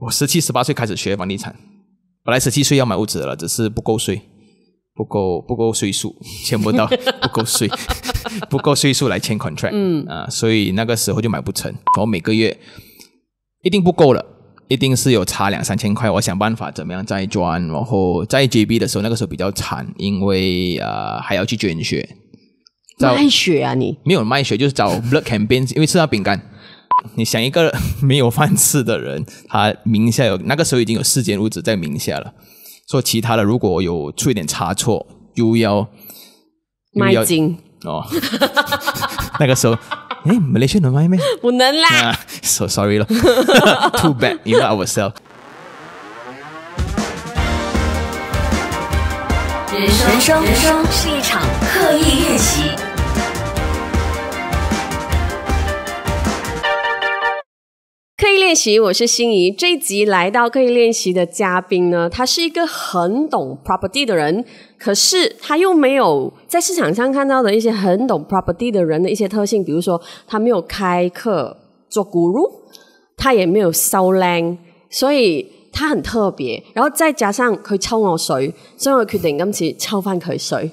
我十七十八岁开始学房地产，本来十七岁要买屋子了，只是不够税，不够不够岁数签不到，不够税，不够岁数来签 contract，嗯啊，所以那个时候就买不成。我每个月一定不够了，一定是有差两三千块，我想办法怎么样再赚。然后在 JB 的时候，那个时候比较惨，因为啊还要去捐血，卖血啊你没有卖血，就是找 Blood Campaign，因为吃到饼干。你想一个 没有饭吃的人，他名下有那个时候已经有四间屋子在名下了，说其他的如果有出一点差错，又要卖金哦。那个时候，哎，Malaysia 能卖咩？不能啦，So sorry 了，Too bad in ourselves。人生，人生是一场刻意练习。刻意练习，我是心仪。这集来到刻意练习的嘉宾呢，他是一个很懂 property 的人，可是他又没有在市场上看到的一些很懂 property 的人的一些特性，比如说他没有开课做 guru，他也没有 s h 量，所以。他很特别，然后再加上佢抽我水，所以我决定今次抽翻佢水。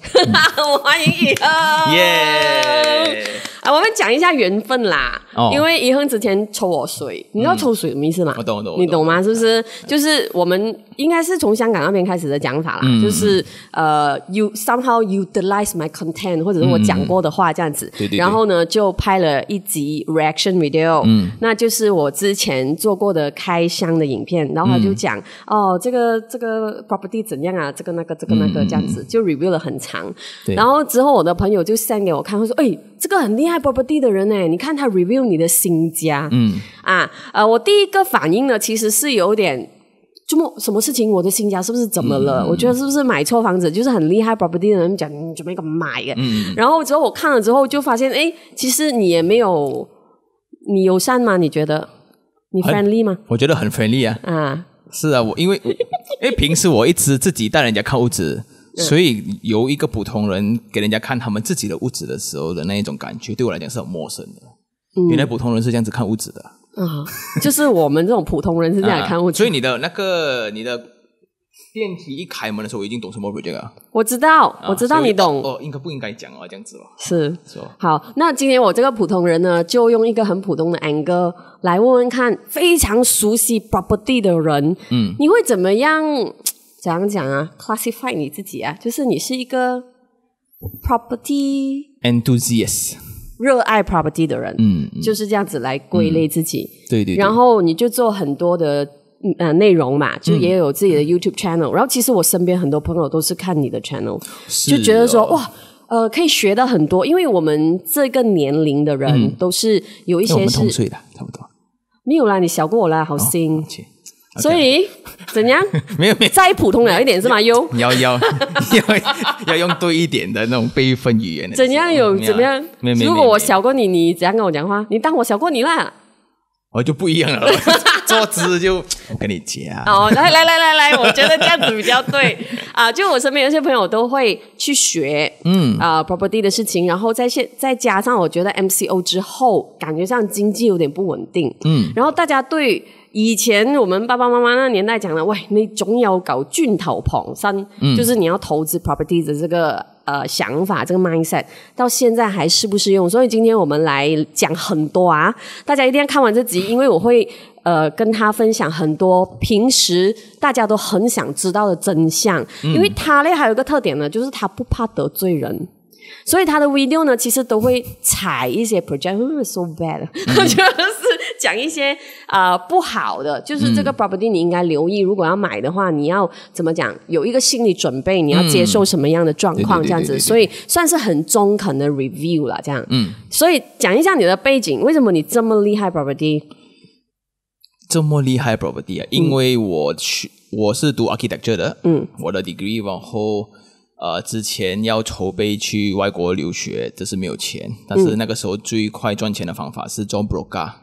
欢迎以恒，耶！啊，我们讲一下缘分啦，因为怡亨之前抽我水，你知道抽水什么意思吗？我懂，我懂，你懂吗？是不是？就是我们。应该是从香港那边开始的讲法啦，就是呃，you somehow utilize my content，或者是我讲过的话这样子。然后呢，就拍了一集 reaction video，那就是我之前做过的开箱的影片。然后他就讲哦，这个这个 property 怎样啊？这个那个这个那个这样子，就 review 了很长。然后之后我的朋友就 send 给我看，他说：“哎，这个很厉害 property 的人哎，你看他 review 你的新家。”嗯啊，呃，我第一个反应呢，其实是有点。这么什么事情？我的新家是不是怎么了？我觉得是不是买错房子？就是很厉害，说不的人讲准备个买。然后之后我看了之后，就发现哎，其实你也没有，你友善吗？你觉得你 friendly 吗？我觉得很 friendly 啊。啊，是啊，我因为，哎，平时我一直自己带人家看屋子，所以由一个普通人给人家看他们自己的屋子的时候的那一种感觉，对我来讲是很陌生的。原来普通人是这样子看屋子的。啊，就是我们这种普通人是这样看物？所以你的那个你的电梯一开门的时候，我已经懂什么鬼这了。我知道，我知道你懂。哦，应该不应该讲哦？这样子哦，是是。好，那今天我这个普通人呢，就用一个很普通的 angle 来问问看，非常熟悉 property 的人，嗯，你会怎么样？怎样讲啊？classify 你自己啊？就是你是一个 property enthusiast。热爱 property 的人，嗯，就是这样子来归类自己，对对，然后你就做很多的呃内容嘛，就也有自己的 YouTube channel。然后其实我身边很多朋友都是看你的 channel，就觉得说哇，呃，可以学到很多，因为我们这个年龄的人都是有一些是同岁的差不多，没有啦，你小过我啦，好心。所以怎样？没有没有，再普通了一点是吗？要要 要要用对一点的那种悲愤语言。怎样有怎样？如果我小过你，你怎样跟我讲话？你当我小过你啦？我就不一样了，坐姿就我跟你讲。哦，来来来来来，我觉得这样子比较对啊。就我身边有些朋友都会去学，嗯啊，property 的事情，然后在现再加上我觉得 MCO 之后，感觉像经济有点不稳定，嗯，然后大家对。以前我们爸爸妈妈那年代讲的，喂，你总要搞俊头跑山，就是你要投资 property 的这个呃想法，这个 mindset，到现在还适不适用。所以今天我们来讲很多啊，大家一定要看完这集，因为我会呃跟他分享很多平时大家都很想知道的真相。因为他嘞还有一个特点呢，就是他不怕得罪人，所以他的 video 呢，其实都会踩一些 project，so bad，就是。讲一些呃不好的，就是这个 property 你应该留意。如果要买的话，你要怎么讲？有一个心理准备，你要接受什么样的状况这样子？所以算是很中肯的 review 了，这样。嗯。所以讲一下你的背景，为什么你这么厉害，property 这么厉害，property 啊？因为我去我是读 architecture 的，嗯，我的 degree，然后呃之前要筹备去外国留学，这是没有钱，但是那个时候最快赚钱的方法是做 broker。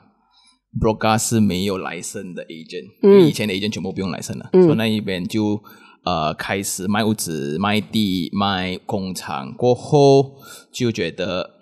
Broker 是没有来生的 Agent，以前的 Agent 全部不用来生了。以那一边就呃开始卖屋子、卖地、卖工厂，过后就觉得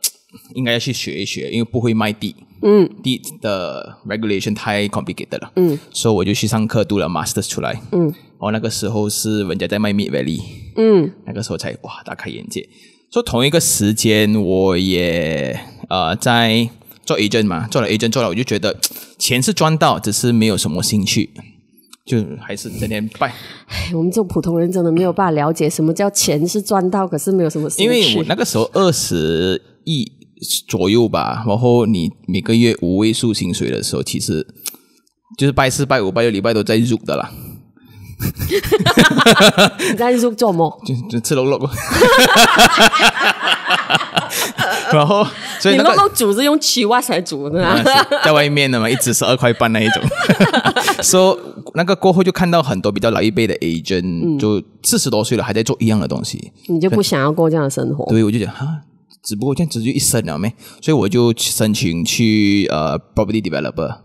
应该要去学一学，因为不会卖地。嗯，地的 regulation 太 complicated 了。嗯，所以我就去上课读了 Master 出来。嗯，然后那个时候是人家在卖 Mid Valley。嗯，那个时候才哇大开眼界。说同一个时间，我也呃在。做 agent 嘛，做了 agent 做了，我就觉得钱是赚到，只是没有什么兴趣，就还是整天拜。我们这种普通人真的没有办法了解什么叫钱是赚到，可是没有什么兴趣。因为我那个时候二十亿左右吧，然后你每个月五位数薪水的时候，其实就是拜四拜五拜六礼拜都在入的啦。你在入做梦？就就吃老肉。然后。所以那个煮是用七万才煮的，在外面的嘛，一直十二块半那一种。说 那个过后就看到很多比较老一辈的 agent，就四十多岁了还在做一样的东西。你就不想要过这样的生活？对，我就讲哈，只不过这样子就一生了没，所以我就申请去呃 property developer。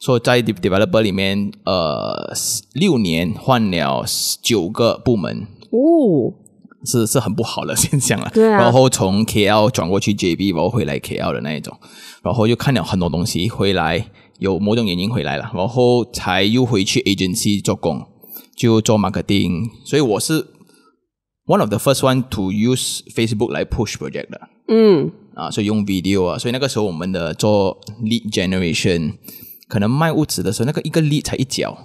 说在 developer 里面呃六年换了九个部门。哦。是是很不好的 现象了。对。然后从 KL 转过去 JB，然后回来 KL 的那一种，然后又看了很多东西，回来有某种原因回来了，然后才又回去 agency 做工，就做 marketing。所以我是 one of the first one to use Facebook 来 push project 的。嗯。啊，所以用 video 啊，所以那个时候我们的做 lead generation，可能卖物资的时候，那个一个 lead 才一角。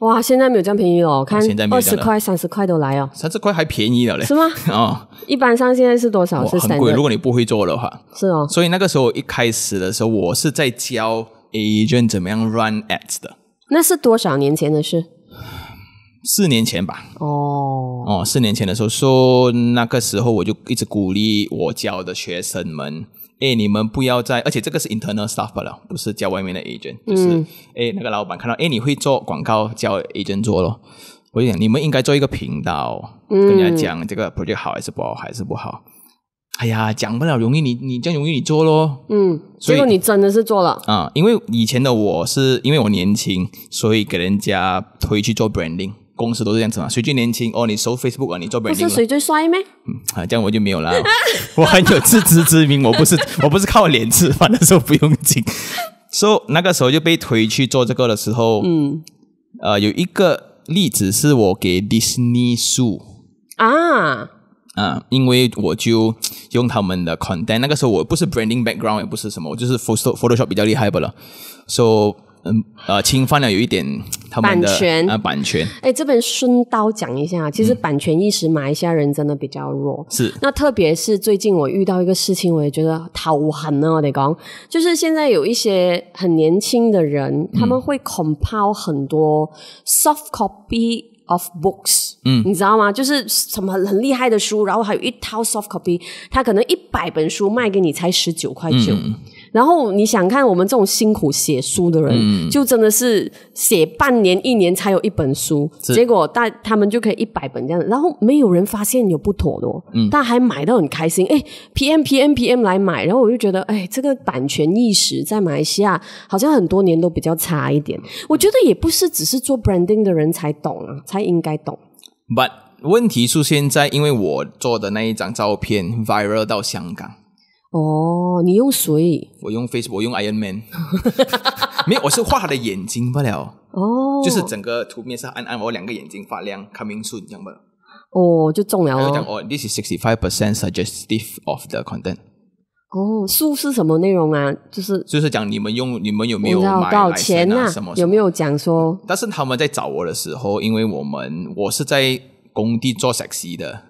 哇，现在没有这样便宜哦！看二十块、三十块都来哦，三十块还便宜了嘞！是吗？哦，一般上现在是多少？是三。很贵，如果你不会做的话，是哦。所以那个时候一开始的时候，我是在教 agent 怎么样 run ads 的。那是多少年前的事？四年前吧。哦。哦，四年前的时候，说那个时候我就一直鼓励我教的学生们。哎，你们不要再，而且这个是 internal staff 了，不是叫外面的 agent。就是哎，那个老板看到哎，你会做广告，叫 agent 做咯。我就想，你们应该做一个频道，跟人家讲这个 project 好还是不好，还是不好。哎呀，讲不了容易，你你这样容易，你做咯。嗯。所以你真的是做了。啊，因为以前的我是因为我年轻，所以给人家推去做 branding。公司都是这样子嘛，谁最年轻？哦，你收 face b o k 啊？你做 branding 不是谁最帅咩？嗯，啊，这样我就没有啦。我很有自知之明，我不是 我不是靠脸吃饭的，时候不用紧。So 那个时候就被推去做这个的时候，嗯，呃，有一个例子是我给 Disney 树啊啊，因为我就用他们的 content，那个时候我不是 branding background 也不是什么，我就是 photoshop 比较厉害罢了。So 嗯，呃，侵犯了有一点他们的版权。哎，这边顺刀讲一下，其实版权意识马来西亚人真的比较弱。是。那特别是最近我遇到一个事情，我也觉得好狠我得讲，就是现在有一些很年轻的人，他们会恐 e 很多 soft copy of books。嗯。你知道吗？就是什么很厉害的书，然后还有一套 soft copy，他可能一百本书卖给你才十九块九。然后你想看我们这种辛苦写书的人，就真的是写半年一年才有一本书，结果但他们就可以一百本这样。然后没有人发现有不妥的哦，但还买到很开心。哎，P M P M P M 来买，然后我就觉得，哎，这个版权意识在马来西亚好像很多年都比较差一点。我觉得也不是只是做 branding 的人才懂啊，才应该懂。But 问题出现在因为我做的那一张照片 viral 到香港。哦，你用水？我用 face，我用 iron man，没有，我是画他的眼睛罢了。哦，就是整个图面上按按我两个眼睛发亮，coming soon，这样吧。哦，就中了。讲哦，this is sixty five percent suggestive of the content。哦，书是什么内容啊？就是就是讲你们用你们有没有买多少钱啊？什么有没有讲说？但是他们在找我的时候，因为我们我是在工地做 sexy 的，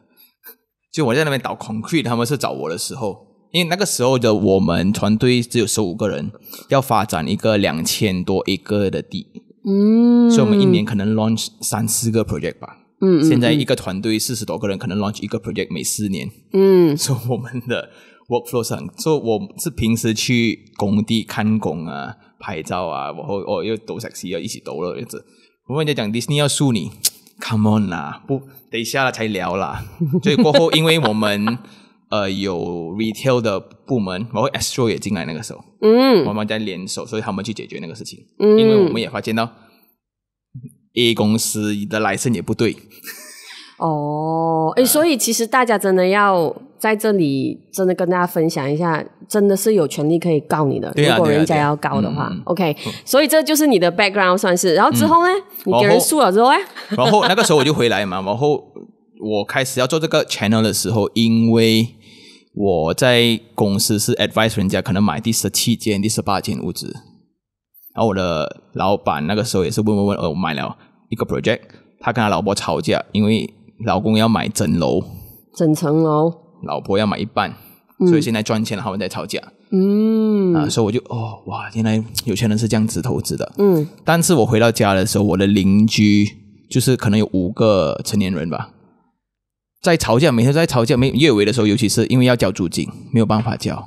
就我在那边倒 concrete，他们是找我的时候。因为那个时候的我们团队只有十五个人，要发展一个两千多一个的地，嗯，所以我们一年可能 launch 三四个 project 吧，嗯，现在一个团队四十多个人，可能 launch 一个 project 每四年，嗯，所以我们的 workflow 上，以我是平时去工地看工啊，拍照啊，然后我又多想是要一起多了这样子，我们就讲，Disney 要送你，Come on 啦，不等一下了才聊啦，所以过后因为我们。呃，有 retail 的部门，包括 Astro 也进来那个时候，嗯，我们再联手，所以他们去解决那个事情，嗯，因为我们也发现到 A 公司的来生也不对。哦，哎，所以其实大家真的要在这里，真的跟大家分享一下，真的是有权利可以告你的。对啊，如果人家要告的话，OK，所以这就是你的 background 算是。然后之后呢，你给人诉了之后，然后那个时候我就回来嘛，然后。我开始要做这个 channel 的时候，因为我在公司是 a d v i s e 人家可能买第十七间、第十八间屋子，然后我的老板那个时候也是问问问，哦，我买了一个 project，他跟他老婆吵架，因为老公要买整楼，整层楼，老婆要买一半，所以现在赚钱了，他们在吵架。嗯，啊，所以我就哦，哇，原来有钱人是这样子投资的。嗯，但是我回到家的时候，我的邻居就是可能有五个成年人吧。在吵架，每天在吵架。没月尾的时候，尤其是因为要交租金，没有办法交。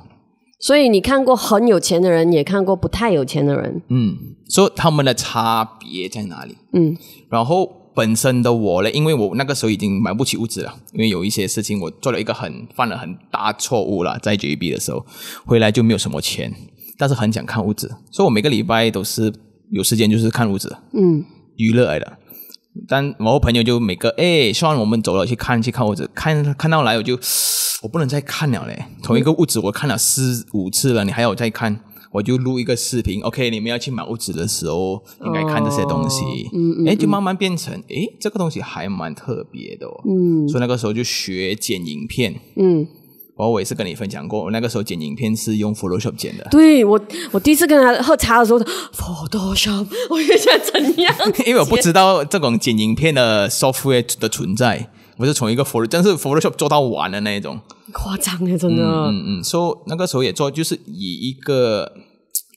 所以你看过很有钱的人，也看过不太有钱的人。嗯，说他们的差别在哪里？嗯，然后本身的我呢，因为我那个时候已经买不起屋子了，因为有一些事情我做了一个很犯了很大错误了，在 JB 的时候，回来就没有什么钱，但是很想看屋子，所以我每个礼拜都是有时间就是看屋子，嗯，娱乐来的。但某个朋友就每个哎，虽然我们走了去看去看屋子，看看到来我就，我不能再看了嘞。同一个屋子我看了四五次了，你还要再看，我就录一个视频。OK，你们要去买屋子的时候，应该看这些东西。嗯嗯。哎，就慢慢变成哎，这个东西还蛮特别的哦。嗯。所以那个时候就学剪影片。嗯。我也是跟你分享过，我那个时候剪影片是用 Photoshop 剪的。对我，我第一次跟他喝茶的时候，Photoshop，我也想怎样？因为我不知道这种剪影片的 software 的存在，我是从一个 Photos，真是 Photoshop 做到完的那一种夸张的，真的。嗯嗯，所以那个时候也做，就是以一个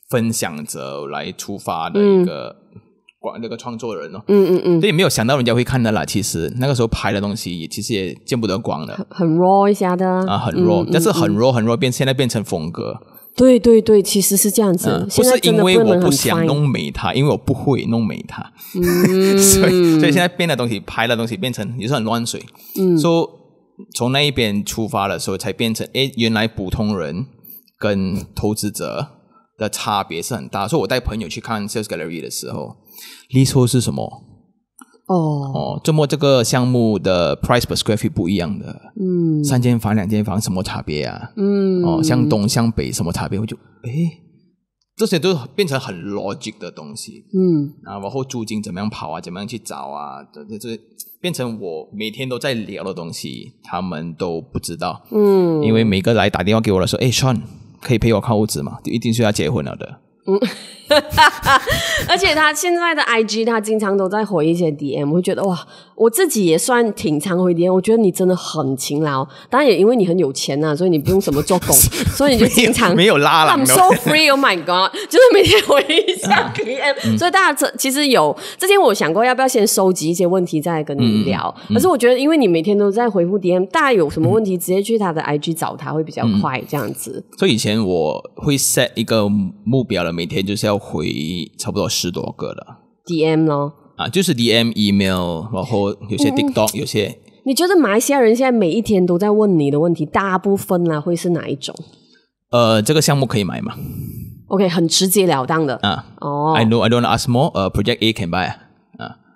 分享者来出发的一个。管那个创作人哦，嗯嗯嗯，所以没有想到人家会看的啦。其实那个时候拍的东西，也其实也见不得光的，很 raw 一下的啊，很 raw，但是很 raw，很 raw 变现在变成风格。对对对，其实是这样子。不是因为我不想弄美它，因为我不会弄美它，所以 所以现在变的东西，拍的东西变成也是很乱水。说从那一边出发的时候才变成，哎，原来普通人跟投资者的差别是很大。说我带朋友去看 sales gallery 的时候。离说是什么？哦哦，周末这个项目的 price per square feet 不一样的。嗯，三间房两间房什么差别啊？嗯，哦，向东向北什么差别？我就诶。这些都变成很 logic 的东西。嗯，啊，往后租金怎么样跑啊？怎么样去找啊？这这变成我每天都在聊的东西，他们都不知道。嗯，因为每个来打电话给我的说，哎，Sean，可以陪我看屋子吗？就一定是要结婚了的。嗯，而且他现在的 IG，他经常都在回一些 DM，会觉得哇，我自己也算挺常回 DM。我觉得你真的很勤劳，当然也因为你很有钱呐，所以你不用什么做工，所以你就经常没有拉了。I'm so free, oh my god！就是每天回一下 DM，所以大家这其实有之前我想过要不要先收集一些问题再跟你聊，可是我觉得因为你每天都在回复 DM，大家有什么问题直接去他的 IG 找他会比较快这样子。所以以前我会 set 一个目标的。每天就是要回差不多十多个了，DM 咯，啊，就是 DM、email，然后有些 d i k t o r d 有些。你觉得马来西亚人现在每一天都在问你的问题，大部分呢会是哪一种？呃，这个项目可以买吗 o k 很直截了当的，啊，哦，I know I don't ask more，呃，Project A can buy，啊，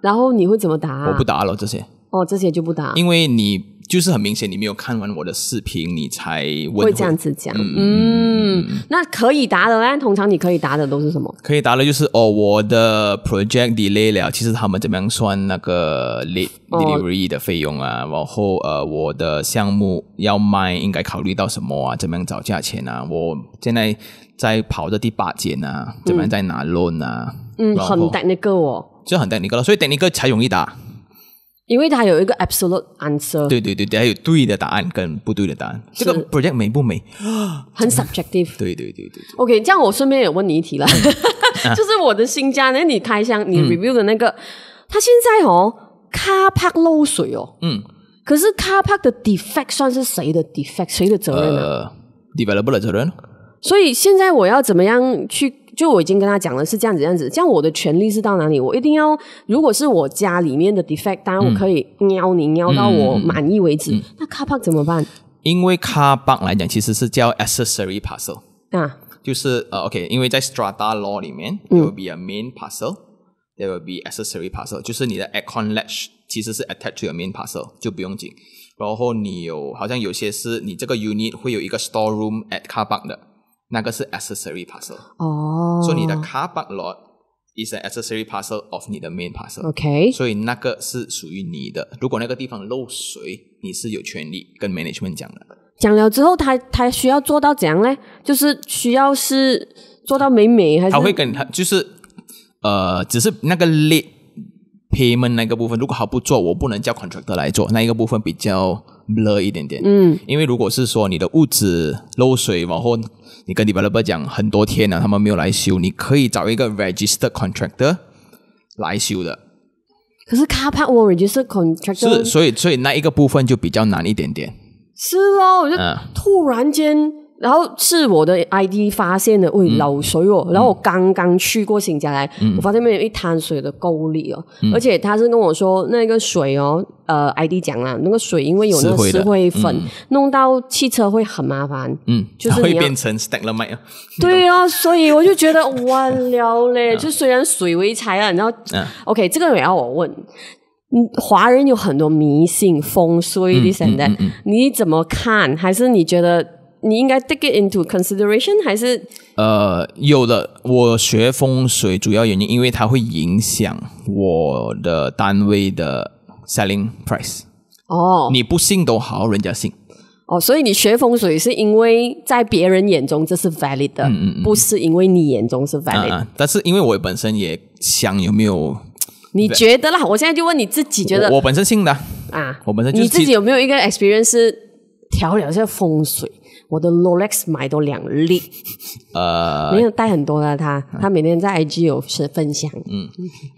然后你会怎么答？我不答了这些，哦，这些就不答，因为你。就是很明显，你没有看完我的视频，你才会这样子讲。嗯，那可以答的，但通常你可以答的都是什么？可以答的，就是哦，我的 project delay 了，其实他们怎么样算那个 delivery 的费用啊？然后呃，我的项目要卖，应该考虑到什么啊？怎么样找价钱啊？我现在在跑的第八间啊，怎么样在拿 loan 啊？嗯，很带那个哦，就很带那个了，所以带尼个才容易答。因为它有一个 absolute answer。对对对，还有对的答案跟不对的答案。这个 project 美不美？很 subjective。对对对对。OK，这样我顺便也问你一题了，就是我的新家，那你开箱，你 review 的那个，它现在哦，car park 漏水哦。嗯。可是 car park 的 defect 算是谁的 defect，谁的责任呢？Developer 的责任。所以现在我要怎么样去？就我已经跟他讲了是这样子，这样子。这样我的权利是到哪里？我一定要，如果是我家里面的 defect，当然我可以喵你，喵到我满意为止。那 car park 怎么办？因为 car park 来讲，其实是叫 accessory parcel 啊，就是呃，OK，因为在 strata law 里面，there will be a main parcel，there will be accessory parcel，就是你的 aircon l a t c h 其实是 attached to your main parcel，就不用紧。然后你有好像有些是你这个 unit 会有一个 storeroom at car park 的。那个是 accessory parcel，哦，所以你的 car 8 lot is an accessory parcel of 你的 main parcel，OK。所以那个是属于你的，如果那个地方漏水，你是有权利跟 management 讲的。讲了之后，他他需要做到怎样呢？就是需要是做到美美，还是他会跟他，就是呃只是那个裂 payment 那个部分，如果他不做，我不能叫 contractor 来做，那一个部分比较。了一点点，嗯，因为如果是说你的屋子漏水，往后你跟你爸爸讲很多天了，他们没有来修，你可以找一个 registered contractor 来修的。可是 c a r p a r k 我 registered contractor 是，所以所以那一个部分就比较难一点点。是喽，我就突然间。然后是我的 ID 发现的，喂，漏水哦。然后我刚刚去过新加来，我发现那边有一滩水的沟里哦，而且他是跟我说那个水哦，呃，ID 讲啦，那个水因为有那个石灰粉，弄到汽车会很麻烦，嗯，就是会变成 sticker 麦哦。对啊，所以我就觉得完了嘞。就虽然水为财啊，然后、o k 这个也要我问。嗯，华人有很多迷信风水这些的，你怎么看？还是你觉得？你应该 take it into consideration 还是？呃，有的。我学风水主要原因，因为它会影响我的单位的 selling price。哦。你不信都好，人家信。哦，所以你学风水是因为在别人眼中这是 valid，不是因为你眼中是 valid。但是因为我本身也想有没有？你觉得啦？我现在就问你自己觉得。我本身信的。啊。我本身你自己有没有一个 experience 调了一下风水？我的 Rolex 买多两粒，呃，没有带很多了。他他每天在 IG 有是分享，嗯，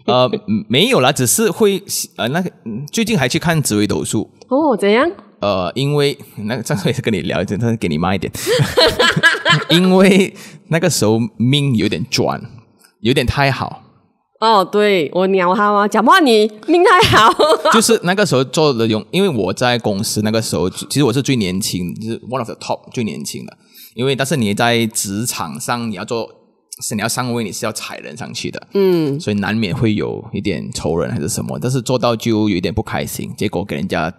呃，没有啦，只是会呃那个最近还去看紫薇斗数哦，怎样？呃，因为那个上次也是跟你聊一点，但是给你慢一点，因为那个时候命有点转，有点太好。哦，对我鸟他吗？讲话你命太好。就是那个时候做的用，因为我在公司那个时候，其实我是最年轻，就是 one of the top 最年轻的。因为但是你在职场上你要做，是你要上位，你是要踩人上去的，嗯，所以难免会有一点仇人还是什么。但是做到就有一点不开心，结果给人家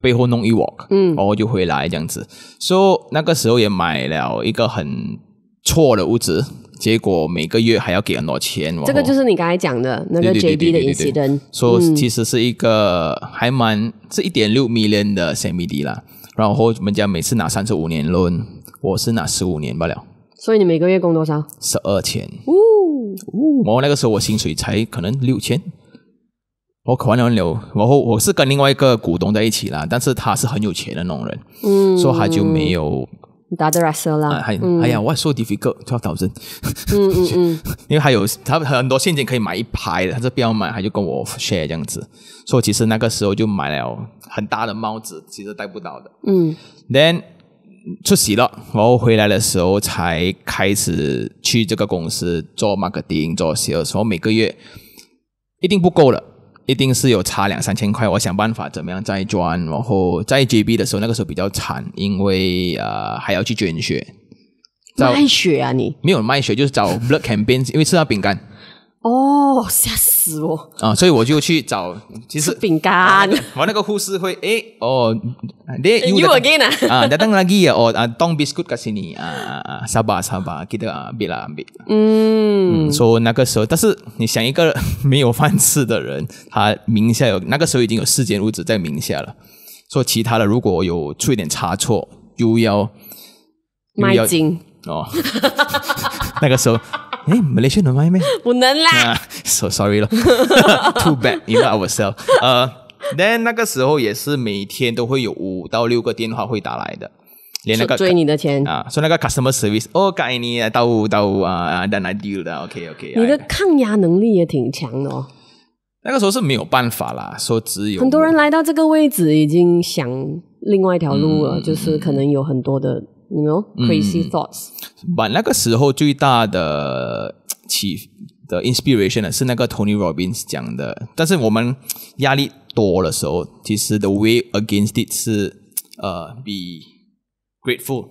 背后弄一 walk，嗯，然后就回来这样子。所以那个时候也买了一个很错的物子。结果每个月还要给很多钱，这个就是你刚才讲的那个 J b 的引资人说，其实是一个还蛮是一点六 million 的 C m D 啦，然后我们家每次拿三十五年 loan，我是拿十五年罢了。所以你每个月供多少？十二千。哦哦，我那个时候我薪水才可能六千，我还人了，然后我是跟另外一个股东在一起啦，但是他是很有钱的那种人，所以他就没有。打的颜色啦，哎呀，我收的飞高，就要倒针。嗯嗯，因为还有他很多现金可以买一排的，他这边要买，他就跟我 share 这样子。所以其实那个时候就买了很大的帽子，其实戴不到的。嗯，then 出席了，然后回来的时候才开始去这个公司做 marketing 做 sales，我每个月一定不够了。一定是有差两三千块，我想办法怎么样再赚。然后在 JB 的时候，那个时候比较惨，因为啊还要去捐血，卖血啊你没有卖血，就是找 Blood Campaign，因为吃到饼干。哦，吓死我！啊，所以我就去找，其实饼干，我那个护士会诶，哦，你 you again 啊，啊，再等来啊，哦啊，同 biscuit 卡斯尼啊啊，沙巴沙给他俾啦俾，嗯，所那个时候，但是你想一个没有饭吃的人，他名下有那个时候已经有四间屋子在名下了，说其他的如果有出一点差错，又要，又要哦，那个时候。哎，Malaysian 的外卖不能啦，so sorry 咯 t o o bad in ourselves。呃，then 那个时候也是每天都会有五到六个电话会打来的，连那个追你的钱啊，说那个 customer service，哦，感谢你来到到啊，带来 deal 的，OK OK。你的抗压能力也挺强的哦。那个时候是没有办法啦，说只有很多人来到这个位置，已经想另外一条路了，就是可能有很多的。你知可 c r a z y thoughts。但那个时候最大的起的 inspiration 呢，是那个 Tony Robbins 讲的。但是我们压力多的时候，其实 the way against it 是呃 be grateful。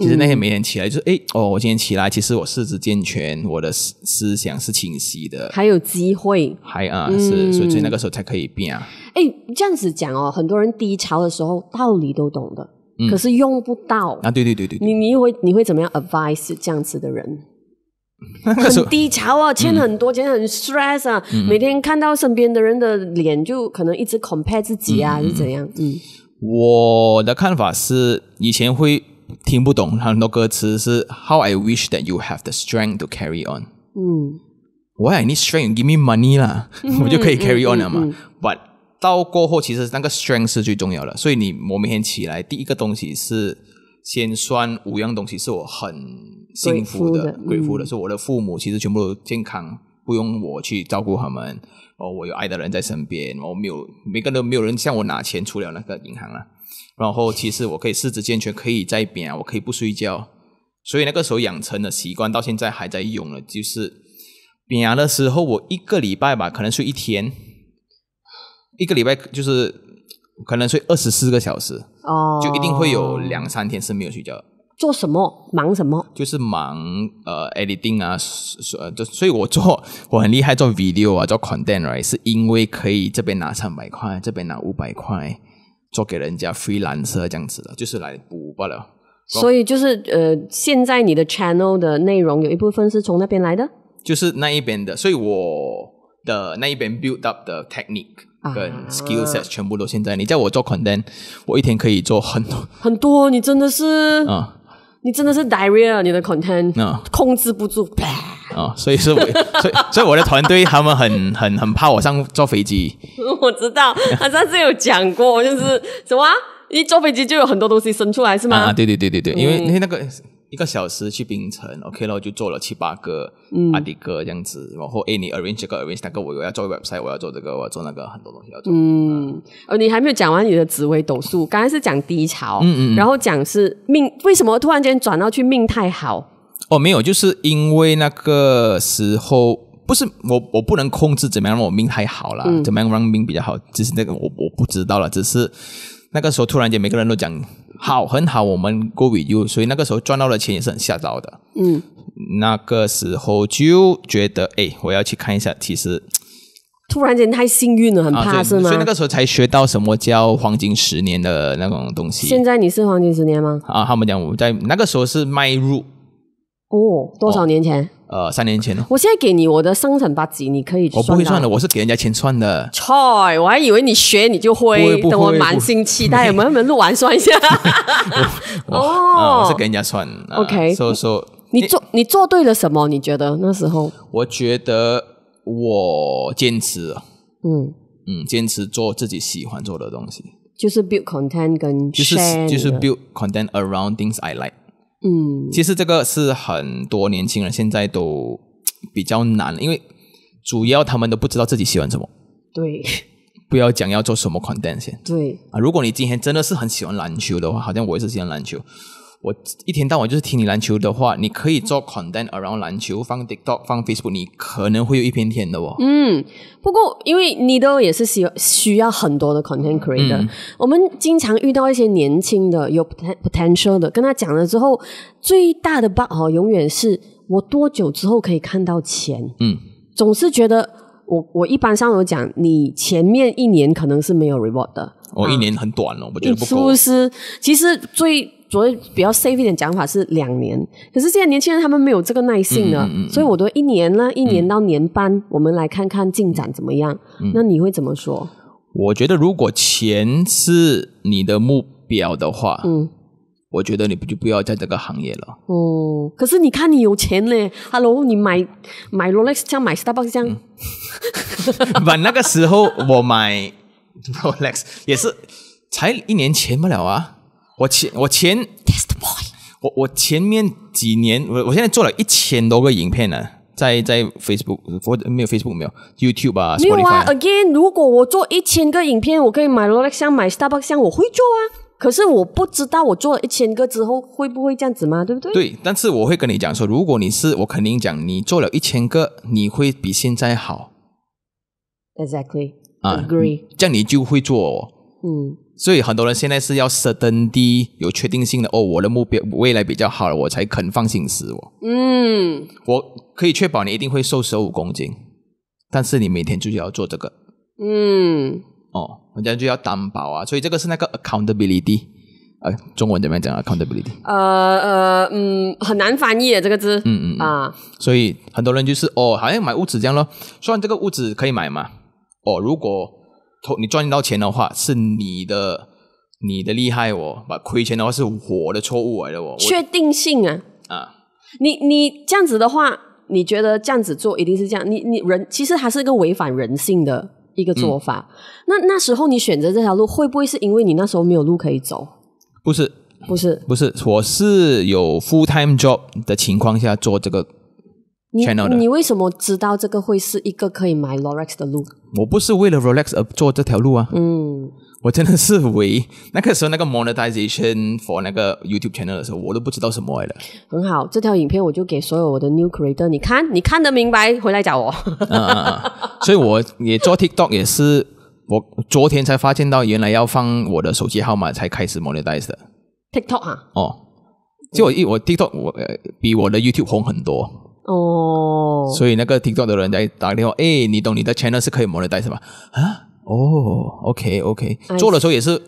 其实那天每天起来就是，哎哦，我今天起来，其实我四肢健全，我的思思想是清晰的，还有机会，还啊，是，所以那个时候才可以变啊。哎，这样子讲哦，很多人低潮的时候道理都懂的。可是用不到啊！对对对对，你你会你会怎么样 advise 这样子的人？很低潮啊，欠很多钱，很 stress 啊，每天看到身边的人的脸，就可能一直 compare 自己啊，是怎样？嗯，我的看法是，以前会听不懂很多歌词，是 How I wish that you have the strength to carry on。嗯，Why I need strength? Give me money 啦，我就可以 carry on 了嘛。But 到过后，其实那个 strength 是最重要的。所以你我每天起来，第一个东西是先算五样东西，是我很幸福的、贵妇的。是我的父母其实全部都健康，不用我去照顾他们。哦，我有爱的人在身边。我没有，每个人都没有人向我拿钱，除了那个银行啊。然后其实我可以四肢健全，可以在边啊，我可以不睡觉。所以那个时候养成的习惯，到现在还在用了。就是扁牙的时候，我一个礼拜吧，可能睡一天。一个礼拜就是可能睡二十四个小时哦，就一定会有两三天是没有睡觉。做什么？忙什么？就是忙呃，editing 啊，所所以，我做我很厉害，做 video 啊，做 c o n t e n right，是因为可以这边拿三百块，这边拿五百块，做给人家 free 蓝色这样子的，就是来补罢了。所以就是呃，现在你的 channel 的内容有一部分是从那边来的，就是那一边的，所以我的那一边 build up 的 technique。对，skill sets 全部都现在。你叫我做 content，我一天可以做很多很多。你真的是，啊，你真的是 d i a r e a 你的 c o n t e n 啊，控制不住，啊，所以说我，所以我的团队他们很很很怕我上坐飞机。我知道，上 次有讲过，就是什么，一坐飞机就有很多东西伸出来，是吗？啊，对对对对对，因为因为那个。一个小时去槟城，OK 了，就做了七八个阿迪哥这样子，然后哎，你 arrange 这个 arrange 那个，我要做 website，我要做这个，我要做那个，很多东西要做。嗯，呃，你还没有讲完你的紫微斗数，刚才是讲低潮，嗯嗯，然后讲是命，为什么突然间转到去命太好？哦，没有，就是因为那个时候不是我，我不能控制怎么样让我命太好了，怎么样让命比较好，只是那个我我不知道了，只是。那个时候突然间每个人都讲好很好，我们 go with you，所以那个时候赚到的钱也是很吓到的。嗯，那个时候就觉得哎，我要去看一下。其实突然间太幸运了，很怕是吗？所以那个时候才学到什么叫黄金十年的那种东西。现在你是黄金十年吗？啊，他们讲我在那个时候是迈入。哦，多少年前？呃，三年前了。我现在给你我的生辰八级，你可以。我不会算的，我是给人家钱串的。错，我还以为你学你就会。等我满心期待，我们录完算一下。哦，我是给人家串。OK，所以说。你做你做对了什么？你觉得那时候？我觉得我坚持。嗯嗯，坚持做自己喜欢做的东西。就是 build content，跟就是就是 build content around things I like。嗯，其实这个是很多年轻人现在都比较难，因为主要他们都不知道自己喜欢什么。对，不要讲要做什么款单先。对啊，如果你今天真的是很喜欢篮球的话，好像我也是喜欢篮球。我一天到晚就是听你篮球的话，你可以做 content around 篮球，放 TikTok，放 Facebook，你可能会有一片天的哦。嗯，不过因为你都也是需需要很多的 content creator，我们经常遇到一些年轻的有 potential 的，跟他讲了之后，最大的 bug 哦，永远是我多久之后可以看到钱？嗯，总是觉得我我一般上有讲，你前面一年可能是没有 reward 的，哦，一年很短哦，我觉得不够。是不是？其实最昨比较 safe 点讲法是两年，可是现在年轻人他们没有这个耐性了，所以我都一年呢，一年到年半，我们来看看进展怎么样。那你会怎么说？我觉得如果钱是你的目标的话，嗯，我觉得你不就不要在这个行业了。哦，可是你看你有钱嘞，Hello，你买买 Rolex 像买 Starbucks 这样。反 那个时候我买 Rolex 也是才一年前不了啊。我前我前我我前面几年我我现在做了一千多个影片呢，在在 Facebook 或者没有 Facebook 没有 YouTube 吧。没有啊，Again，如果我做一千个影片，我可以买 r o l e x 买 Starbucks，像我会做啊。可是我不知道我做了一千个之后会不会这样子嘛，对不对？对，但是我会跟你讲说，如果你是我肯定讲，你做了一千个，你会比现在好。Exactly. Agree. 这样你就会做。哦。嗯。所以很多人现在是要 certainty 有确定性的哦，我的目标未来比较好，了，我才肯放心死哦。嗯，我可以确保你一定会瘦十五公斤，但是你每天就要做这个。嗯，哦，人家就要担保啊，所以这个是那个 accountability 啊，中文怎么讲 accountability。呃呃嗯，很难翻译这个字。嗯嗯啊。所以很多人就是哦，好像买屋子这样咯，算这个屋子可以买嘛，哦，如果。投你赚到钱的话是你的你的厉害哦，把亏钱的话是我的错误来的哦。确定性啊啊！你你这样子的话，你觉得这样子做一定是这样？你你人其实还是一个违反人性的一个做法。那那时候你选择这条路，会不会是因为你那时候没有路可以走？不是不是不是，我是有 full time job 的情况下做这个。你你为什么知道这个会是一个可以买 Rolex 的路？我不是为了 Rolex 而做这条路啊。嗯，我真的是为那个时候那个 monetization for 那个 YouTube channel 的时候，我都不知道什么来的。很好，这条影片我就给所有我的 new creator。你看，你看得明白，回来找我。嗯，所以我也做 TikTok，也是我昨天才发现到原来要放我的手机号码才开始 m o n e t i z e 的 TikTok 哈？哦，就我一我 TikTok 我比我的 YouTube 红很多。哦，所以那个听到的人在打电话，哎，你懂你的钱呢是可以摩的贷是吧？啊，哦，OK OK，做的时候也是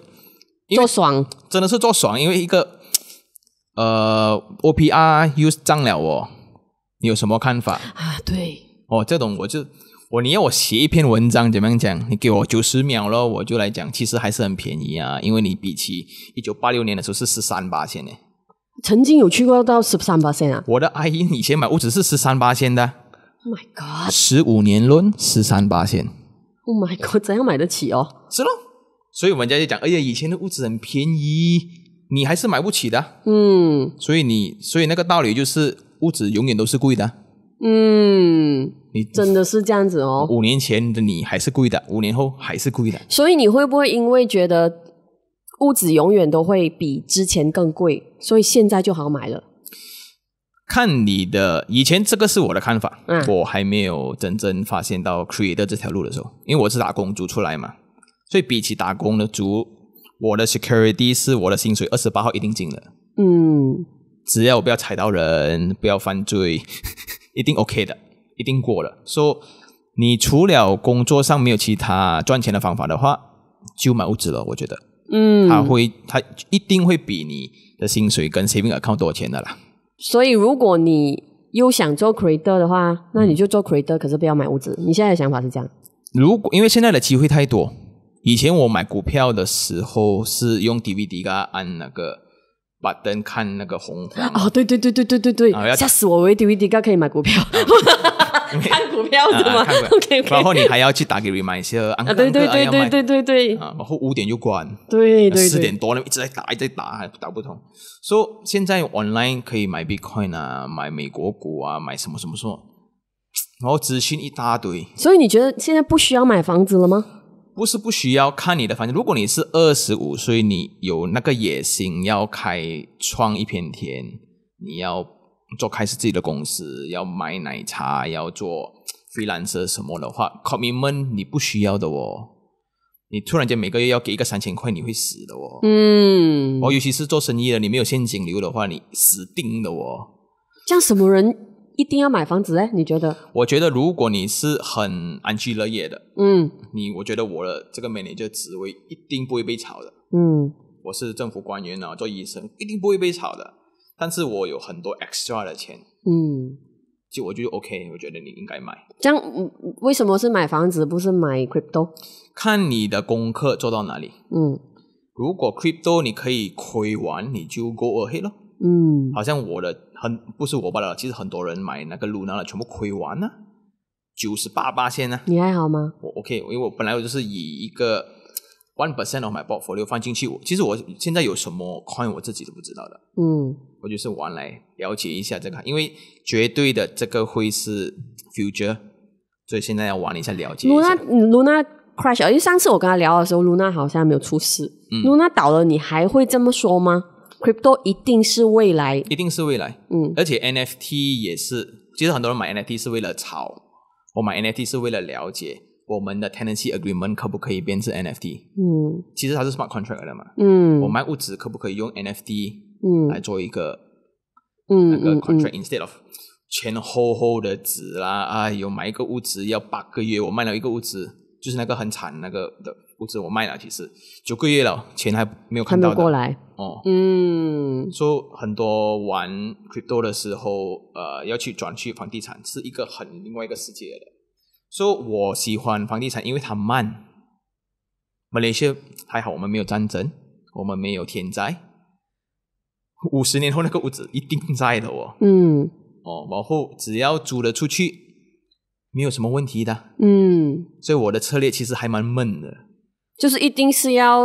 做爽，真的是做爽，因为一个呃 O P R use 涨了哦，你有什么看法？啊？对，哦，这种我就我你要我写一篇文章怎么样讲？你给我九十秒咯，我就来讲，其实还是很便宜啊，因为你比起一九八六年的时候是十三八千呢。曾经有去过到十三八线啊！我的阿姨以前买屋子是十三八线的。Oh my god！十五年轮十三八线。Oh my god！怎样买得起哦？是咯，所以我们家就讲，哎呀，以前的屋子很便宜，你还是买不起的。嗯，所以你，所以那个道理就是，屋子永远都是贵的。嗯，你真的是这样子哦。五年前的你还是贵的，五年后还是贵的。所以你会不会因为觉得？屋子永远都会比之前更贵，所以现在就好买了。看你的以前这个是我的看法，我还没有真正发现到 c r e a t e 这条路的时候，因为我是打工租出来嘛，所以比起打工的租，我的 security 是我的薪水，二十八号一定进了。嗯，只要不要踩到人，不要犯罪，一定 OK 的，一定过了。说你除了工作上没有其他赚钱的方法的话，就买屋子了。我觉得。嗯，他会，他一定会比你的薪水跟 s a v i n g account 多钱的啦。所以如果你又想做 creator 的话，那你就做 creator，可是不要买屋子。你现在的想法是这样？如果因为现在的机会太多，以前我买股票的时候是用 DVD 它按那个。把灯看那个红。哦，对对对对对对对，吓死我！V D V D 刚可以买股票，看股票的吗？然后你还要去打给 r e m i n 啊，对对对对对对对。啊，然后五点就关。对对四点多了，一直在打，一直在打，还打不通。说现在 online 可以买 Bitcoin 啊，买美国股啊，买什么什么什么，然后资讯一大堆。所以你觉得现在不需要买房子了吗？不是不需要看你的反正如果你是二十五岁，你有那个野心要开创一片天，你要做开始自己的公司，要买奶茶，要做飞蓝色什么的话，call me 闷，你不需要的哦。你突然间每个月要给一个三千块，你会死的哦。嗯。哦，尤其是做生意的，你没有现金流的话，你死定了哦。像什么人？一定要买房子哎？你觉得？我觉得，如果你是很安居乐业的，嗯，你，我觉得我的这个每年就职位一定不会被炒的，嗯，我是政府官员啊，做医生一定不会被炒的，但是我有很多 extra 的钱，嗯，就我就 OK，我觉得你应该买。这样为什么是买房子，不是买 crypto？看你的功课做到哪里。嗯，如果 crypto 你可以亏完，你就 go ahead 了。嗯，好像我的。很不是我罢了，其实很多人买那个露娜的全部亏完了，九十八八千呢。你还好吗？我 OK，因为我本来我就是以一个 one percent of f o 爆，i o 放进去。其实我现在有什么 coin 我自己都不知道的。嗯，我就是玩来了解一下这个，因为绝对的这个会是 future，所以现在要玩一下了解。l 娜，n 露娜。crash，因为上次我跟他聊的时候，露娜好像没有出事。l u 娜倒了，你还会这么说吗？Crypto 一定是未来，一定是未来。嗯，而且 NFT 也是，其实很多人买 NFT 是为了炒，我买 NFT 是为了了解我们的 Tendency Agreement 可不可以变成 NFT。嗯，其实它是 Smart Contract 的嘛。嗯，我卖物质可不可以用 NFT 嗯来做一个嗯那个 Contract instead of 签厚厚的纸啦？哎呦，买一个物质要八个月，我卖了一个物质，就是那个很惨那个的。屋子我卖了，其实九个月了，钱还没有看到。过来哦。嗯。说很多玩 crypto 的时候，呃，要去转去房地产，是一个很另外一个世界的。说我喜欢房地产，因为它慢。马来西亚还好，我们没有战争，我们没有天灾。五十年后那个屋子一定在的哦。嗯。哦，往后只要租得出去，没有什么问题的。嗯。所以我的策略其实还蛮闷的。就是一定是要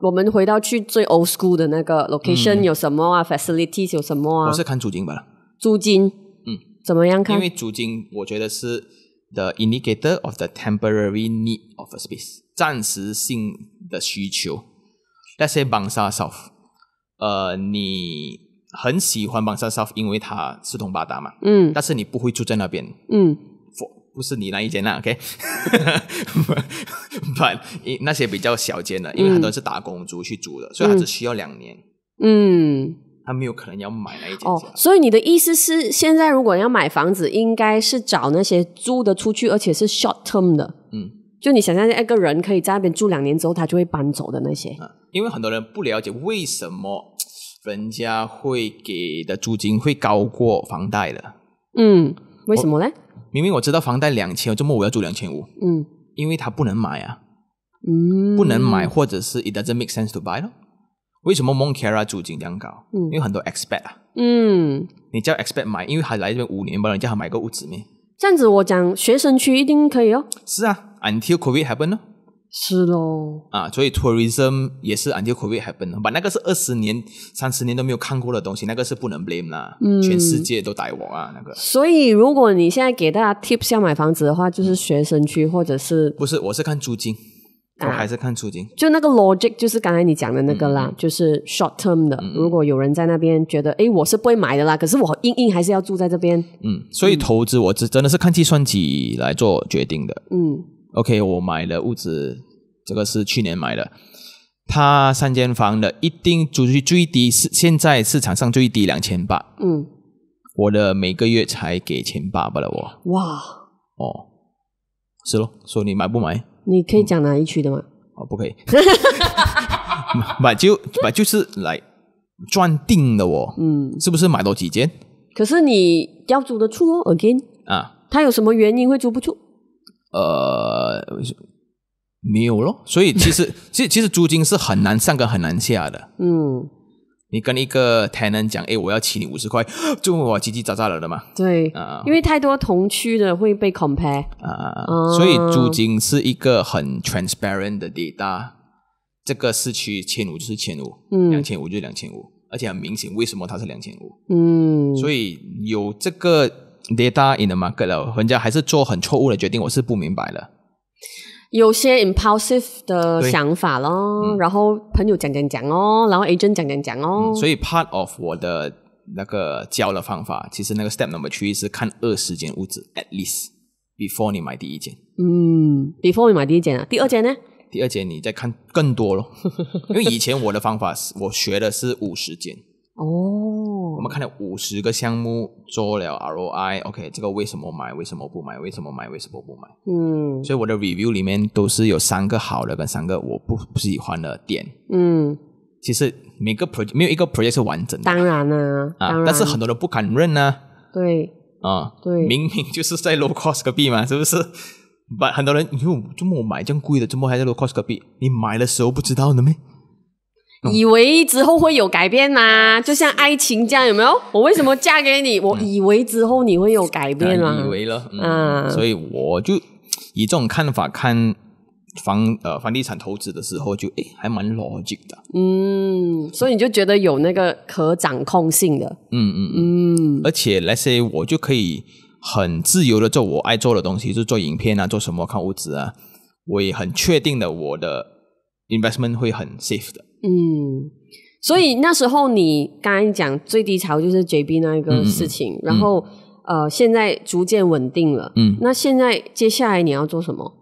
我们回到去最 old school 的那个 location 有什么啊，facilities 有什么啊？我是看租金吧。租金？嗯。怎么样看？因为租金，我觉得是 the indicator of the temporary need of a space，暂时性的需求。那些 m a n g s a s o u t h 呃，你很喜欢 b a n g s a s o u t h 因为它四通八达嘛。嗯。但是你不会住在那边。嗯。不是你那一间那 OK，那些比较小间的，因为很多人是打工租去租的，所以他只需要两年。嗯，他没有可能要买那一间。哦，所以你的意思是，现在如果要买房子，应该是找那些租的出去，而且是 short term 的。嗯，就你想象下，一个人可以在那边住两年之后，他就会搬走的那些。嗯，因为很多人不了解为什么人家会给的租金会高过房贷的。嗯，为什么呢？因为我知道房贷两千，我周末我要租两千五。嗯，因为他不能买啊，嗯，不能买，或者是 it doesn't make sense to buy。咯，为什么 Moncera 租金这样高？嗯，因为很多 expect 啊。嗯，你叫 expect 买，因为他来这边五年不你叫他买个屋子咩？这样子，我讲学生区一定可以哦。是啊，until COVID happeno。是喽啊，所以 tourism 也是 until COVID happen 吧，那个是二十年、三十年都没有看过的东西，那个是不能 blame 啦，全世界都逮我啊，那个。所以如果你现在给大家 tip s 要买房子的话，就是学生区或者是不是？我是看租金，我还是看租金。就那个 logic 就是刚才你讲的那个啦，就是 short term 的。如果有人在那边觉得，哎，我是不会买的啦，可是我硬硬还是要住在这边。嗯，所以投资我只真的是看计算机来做决定的。嗯。OK，我买了屋子，这个是去年买的。他三间房的，一定租出去最低是现在市场上最低两千八。嗯，我的每个月才给千八百了我。哇。哦，是咯，说你买不买？你可以讲哪一区的吗？哦，不可以。买就买就是来赚定的哦。嗯。是不是买多几间？可是你要租得出哦，again。啊。他有什么原因会租不出？呃，没有咯。所以其实，其实，其实租金是很难上跟很难下的。嗯，你跟一个 tenant 讲，哎，我要请你五十块，就我叽叽喳喳了的嘛。对，因为太多同区的会被 compare 啊所以租金是一个很 transparent 的 data。这个市区千五就是千五，两千五就是两千五，而且很明显，为什么它是两千五？嗯，所以有这个。你搭 in the market 了，人家还是做很错误的决定，我是不明白了。有些 impulsive 的想法咯，然后朋友讲讲讲哦，然后阿珍讲讲讲哦。所以 part of 我的那个教的方法，其实那个 step number 一是看二十间屋子 at least before 你买第一间。嗯，before 你买第一间啊，第二间呢？第二间你再看更多咯，因为以前我的方法是，我学的是五十间。哦。看了五十个项目做了 ROI，OK，这个为什么买？为什么不买？为什么买？为什么不买？嗯，所以我的 review 里面都是有三个好的跟三个我不不喜欢的点。嗯，其实每个 project 没有一个 project 是完整的，当然啦、啊，但是很多人不敢认呢。对，啊，对，明明就是在 low cost 隔壁嘛，是不是？把很多人你说这么买这样贵的，怎么还在 low cost 隔壁？你买的时候不知道的没？以为之后会有改变呐，就像爱情这样，有没有？我为什么嫁给你？我以为之后你会有改变啊，以为了，嗯，所以我就以这种看法看房呃房地产投资的时候，就诶还蛮逻辑的，嗯，所以你就觉得有那个可掌控性的，嗯嗯嗯，而且 Let's say 我就可以很自由的做我爱做的东西，就做影片啊，做什么看屋子啊，我也很确定的，我的 investment 会很 safe 的。嗯，所以那时候你刚刚讲最低潮就是 J B 那一个事情，然后呃现在逐渐稳定了。嗯，那现在接下来你要做什么？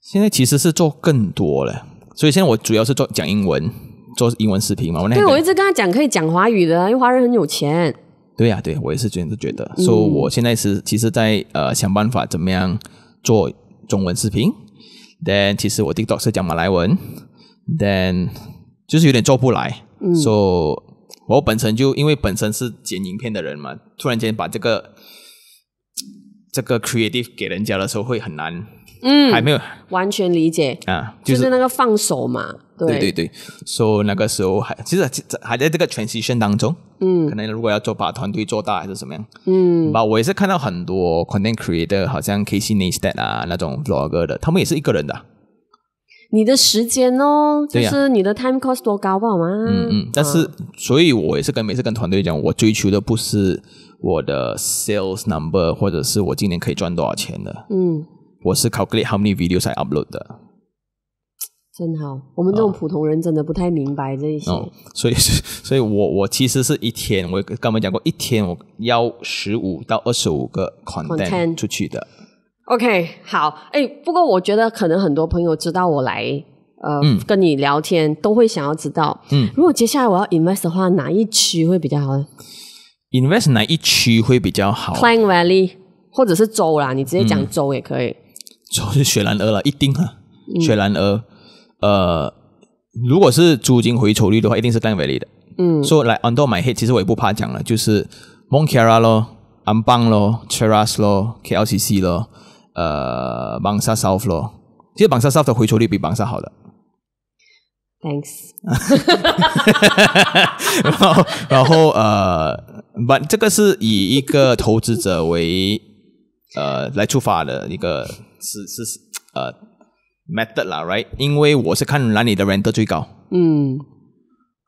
现在其实是做更多了，所以现在我主要是做讲英文，做英文视频嘛。对，我一直跟他讲可以讲华语的，因为华人很有钱。对呀，对，我也是觉得觉得，说我现在是其实，在呃想办法怎么样做中文视频，但其实我 TikTok 是讲马来文，但。就是有点做不来，嗯、说我本身就因为本身是剪影片的人嘛，突然间把这个这个 creative 给人家的时候会很难，嗯，还没有完全理解啊，就是那个放手嘛，对对对，说那个时候还其实还在这个 transition 当中，嗯，可能如果要做把团队做大还是怎么样，嗯，吧，我也是看到很多 content creator 好像 Casey Neistat 啊那种 vlogger 的，他们也是一个人的。你的时间哦，就是你的 time cost 多高不好吗？嗯嗯，但是，所以我也是跟每次跟团队讲，我追求的不是我的 sales number，或者是我今年可以赚多少钱的。嗯，我是 calculate how many videos I upload 的。真好，我们这种普通人真的不太明白这一些。所以，所以，我我其实是一天，我刚刚讲过，一天我要十五到二十五个 content 出去的。OK，好，哎，不过我觉得可能很多朋友知道我来，呃，跟你聊天都会想要知道，嗯，如果接下来我要 invest 的话，哪一区会比较好？Invest 哪一区会比较好？Plain Valley 或者是州啦，你直接讲州也可以。都是雪兰莪了，一定哈，雪兰莪，呃，如果是租金回酬率的话，一定是 c l a i n Valley 的。嗯，说来安 e 买黑，其实我也不怕讲了，就是 Monkera 咯，Ambang 咯，Cheras 咯，KLCC 咯。呃，n g soft 咯，其实 n g soft 的回抽率比 s a 好的。Thanks。然后，然后呃，不，这个是以一个投资者为呃来出发的一个是是呃 method 啦，right？因为我是看哪里的 render 最高，嗯，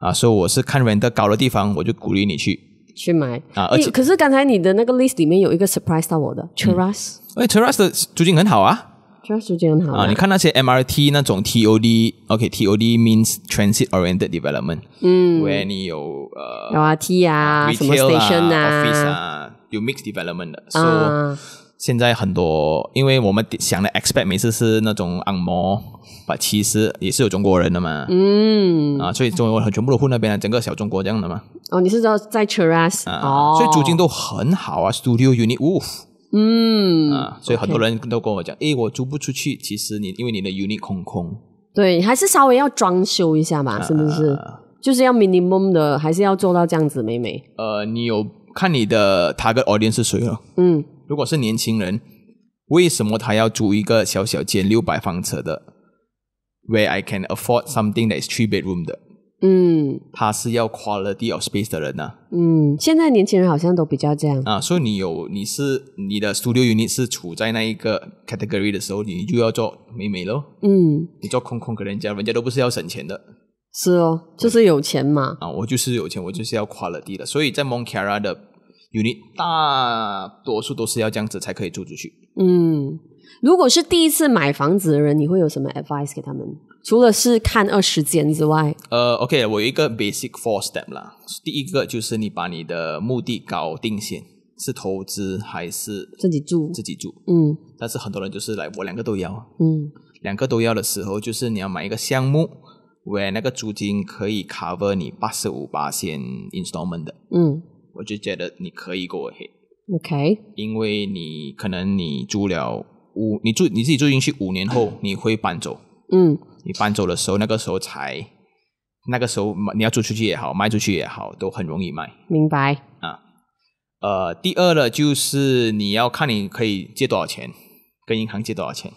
啊，所以我是看 render 高的地方，我就鼓励你去去买啊。而且，可是刚才你的那个 list 里面有一个 surprise 到我的 cheras。因 t Cheras 的租金很好啊 t h e r a s 租金很好啊。你看那些 MRT 那种 TOD，OK，TOD means transit oriented development，嗯，where 你有呃，有 RT 啊，retail 啊，office 啊，有 mixed development 的。所以现在很多，因为我们想的 expect 每次是那种按摩，把其实也是有中国人的嘛，嗯，啊，所以中国全部都混那边了，整个小中国这样的嘛。哦，你是知道在 Cheras 哦，所以租金都很好啊，studio unit woof。嗯，所以很多人都跟我讲，诶，我租不出去。其实你因为你的 unit 空空，对，还是稍微要装修一下嘛，是不是？就是要 minimum 的，还是要做到这样子，妹妹。呃，你有看你的 target audience 是谁了？嗯，如果是年轻人，为什么他要租一个小小间六百方尺的，where I can afford something that is three bedroom 的？嗯，他是要 quality of space 的人呢。嗯，现在年轻人好像都比较这样。啊，所以你有你是你的 studio unit 是处在那一个 category 的时候，你就要做美美咯。嗯，你做空空给人家，人家都不是要省钱的。是哦，就是有钱嘛。啊，我就是有钱，我就是要 quality 的，所以在 Moncara 的 unit 大多数都是要这样子才可以租出去。嗯，如果是第一次买房子的人，你会有什么 advice 给他们？除了是看二十间之外，呃，OK，我有一个 basic four step 啦。第一个就是你把你的目的搞定先，是投资还是自己住？自己住，嗯。但是很多人就是来，我两个都要，嗯。两个都要的时候，就是你要买一个项目，where 那个租金可以 cover 你八十五八千 installment 的，嗯。我就觉得你可以 go ahead，OK，因为你可能你租了五，你住你自己住进去五年后你会搬走，嗯。你搬走的时候，那个时候才，那个时候你要租出去也好，卖出去也好，都很容易卖。明白。啊，呃，第二呢，就是你要看你可以借多少钱，跟银行借多少钱。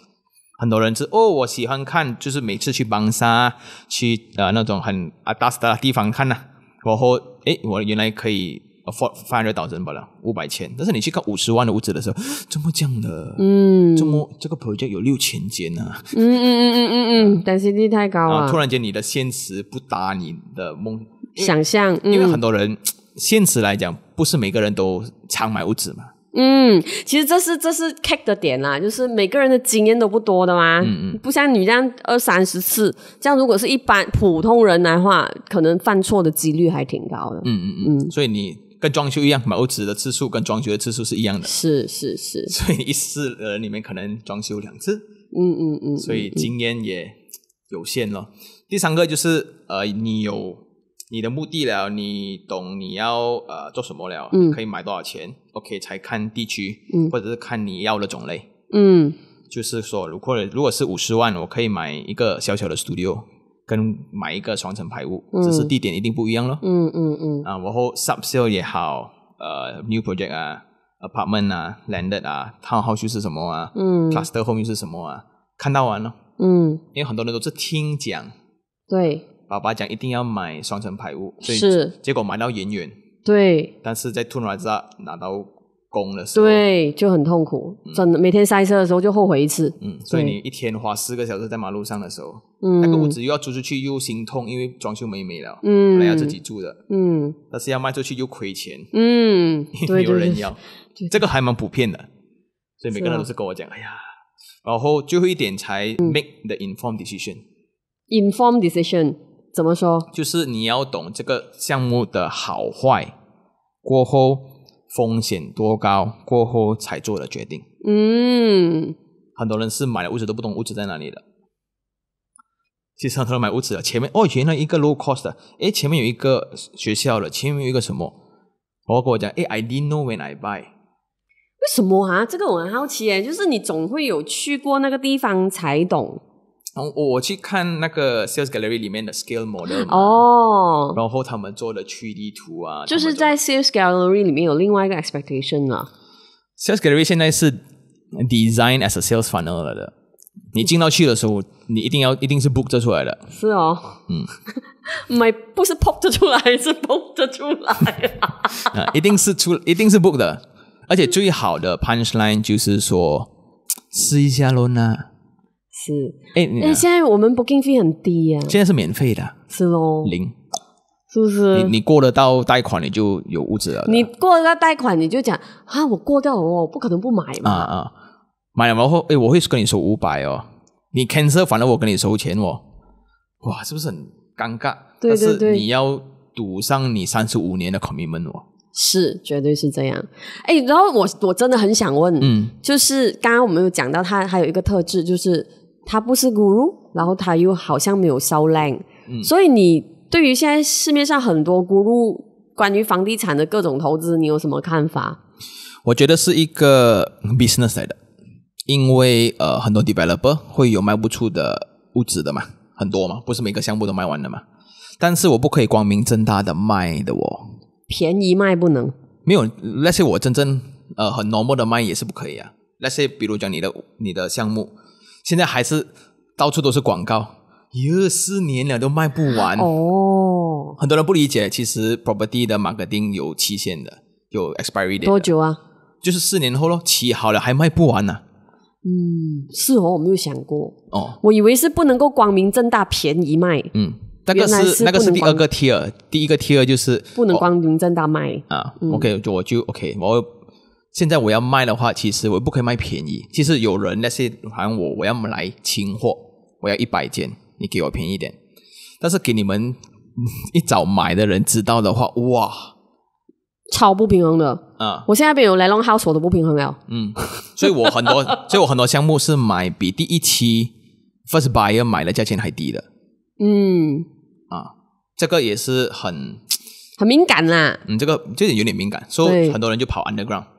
很多人是哦，我喜欢看，就是每次去帮沙去呃那种很啊大斯的地方看呐，然后哎，我原来可以。翻发热导针不了五百千，但是你去看五十万的屋子的时候，怎么样的，嗯，这么这个友就有六千间呢，嗯嗯嗯嗯嗯，嗯，但是你太高了，突然间你的现实不搭你的梦想象，因为很多人 现实来讲，不是每个人都常买屋子嘛，嗯，其实这是这是 k c k 的点啦，就是每个人的经验都不多的嘛，嗯嗯，不像你这样二三十次，这样如果是一般普通人来话，可能犯错的几率还挺高的，嗯嗯嗯，所以你。跟装修一样，屋子的次数跟装修的次数是一样的，是是是，所以一世人里面可能装修两次，嗯嗯嗯，所以经验也有限咯。第三个就是呃，你有你的目的了，你懂你要呃做什么了，嗯，可以买多少钱，OK？才看地区，嗯，或者是看你要的种类，嗯，就是说，如果如果是五十万，我可以买一个小小的 studio。跟买一个双层排污，只是地点一定不一样咯。嗯嗯嗯。啊，然后 sub sale 也好，呃，new project 啊，apartment 啊，landed 啊，它后续是什么啊？嗯。cluster 后面是什么啊？看到完了。嗯。因为很多人都是听讲。对。爸爸讲一定要买双层排污，所以是。结果买到远远。对。但是在 Tun Raz 拿到。工的时候，对就很痛苦，真的每天塞车的时候就后悔一次。嗯，所以你一天花四个小时在马路上的时候，嗯，那个屋子又要租出去又心痛，因为装修没没了，嗯，可要自己住的，嗯，但是要卖出去又亏钱，嗯，没有人要，这个还蛮普遍的。所以每个人都是跟我讲，哎呀，然后最后一点才 make the informed decision。informed decision 怎么说？就是你要懂这个项目的好坏过后。风险多高过后才做了决定。嗯，很多人是买了屋子都不懂屋子在哪里的。其实很多人买屋子的前面哦原来一个 low cost 的，哎前面有一个学校的，前面有一个什么，我跟我讲，哎，I didn't know when I buy。为什么啊？这个我很好奇哎，就是你总会有去过那个地方才懂。我去看那个 sales gallery 里面的 scale model 哦，然后他们做的区地图啊，就是在 sales gallery 里面有另外一个 expectation 啊。sales gallery 现在是 design as a sales funnel 了的，你进到去的时候，你一定要一定是 book 出来的。是哦，嗯，买不是 pop 出来，是 book 出来。啊，一定是出，一定是 book 的，而且最好的 punch line 就是说，试一下咯，那。是哎，那现在我们 booking 费很低呀？现在是免费的，是喽，零，是不是？你你过得到贷款，你就有物质了。你过得到贷款，你就讲啊，我过掉了哦，不可能不买嘛。啊啊，买了然后哎，我会跟你说五百哦，你 cancel，反正我跟你收钱哦。哇，是不是很尴尬？对对对，你要赌上你三十五年的 commitment 哦。是，绝对是这样。哎，然后我我真的很想问，嗯，就是刚刚我们有讲到，它还有一个特质就是。他不是 Guru，然后他又好像没有 s o l a n 所以你对于现在市面上很多 Guru 关于房地产的各种投资，你有什么看法？我觉得是一个 Business 来的，因为呃，很多 Developer 会有卖不出的物资的嘛，很多嘛，不是每个项目都卖完的嘛。但是我不可以光明正大的卖的哦，便宜卖不能，没有那些我真正呃很 Normal 的卖也是不可以啊。那些比如讲你的你的项目。现在还是到处都是广告，二四年了都卖不完哦。很多人不理解，其实 property 的马格丁有期限的，有 expiry 的。多久啊？就是四年后咯，起好了还卖不完啊。嗯，是哦，我没有想过哦，我以为是不能够光明正大便宜卖。嗯，那个是那个是第二个 tier，第一个 tier 就是不能光明正大卖啊。OK，我就 OK，我。现在我要卖的话，其实我不可以卖便宜。其实有人那些喊我，我要来清货，我要一百件，你给我便宜点。但是给你们 一早买的人知道的话，哇，超不平衡的。嗯，我现在边有 Lelong House，我都不平衡了。嗯，所以我很多，所以我很多项目是买比第一期 First Buyer 买的价钱还低的。嗯，啊，这个也是很很敏感啦。嗯，这个就是有点敏感，所以很多人就跑 Underground。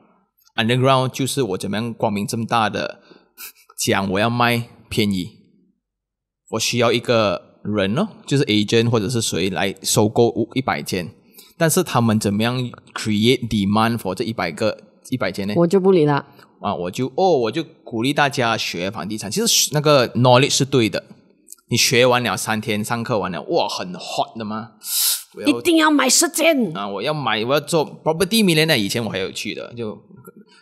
Underground 就是我怎么样光明正大的 讲我要卖便宜，我需要一个人哦，就是 agent 或者是谁来收购一百件，但是他们怎么样 create demand for 这一百个一百件呢？我就不理他啊，我就哦，我就鼓励大家学房地产，其实那个 knowledge 是对的。你学完了三天，上课完了，哇，很 hot 的吗？一定要买时间啊！我要买，我要做 property millionaire。以前我还有去的，就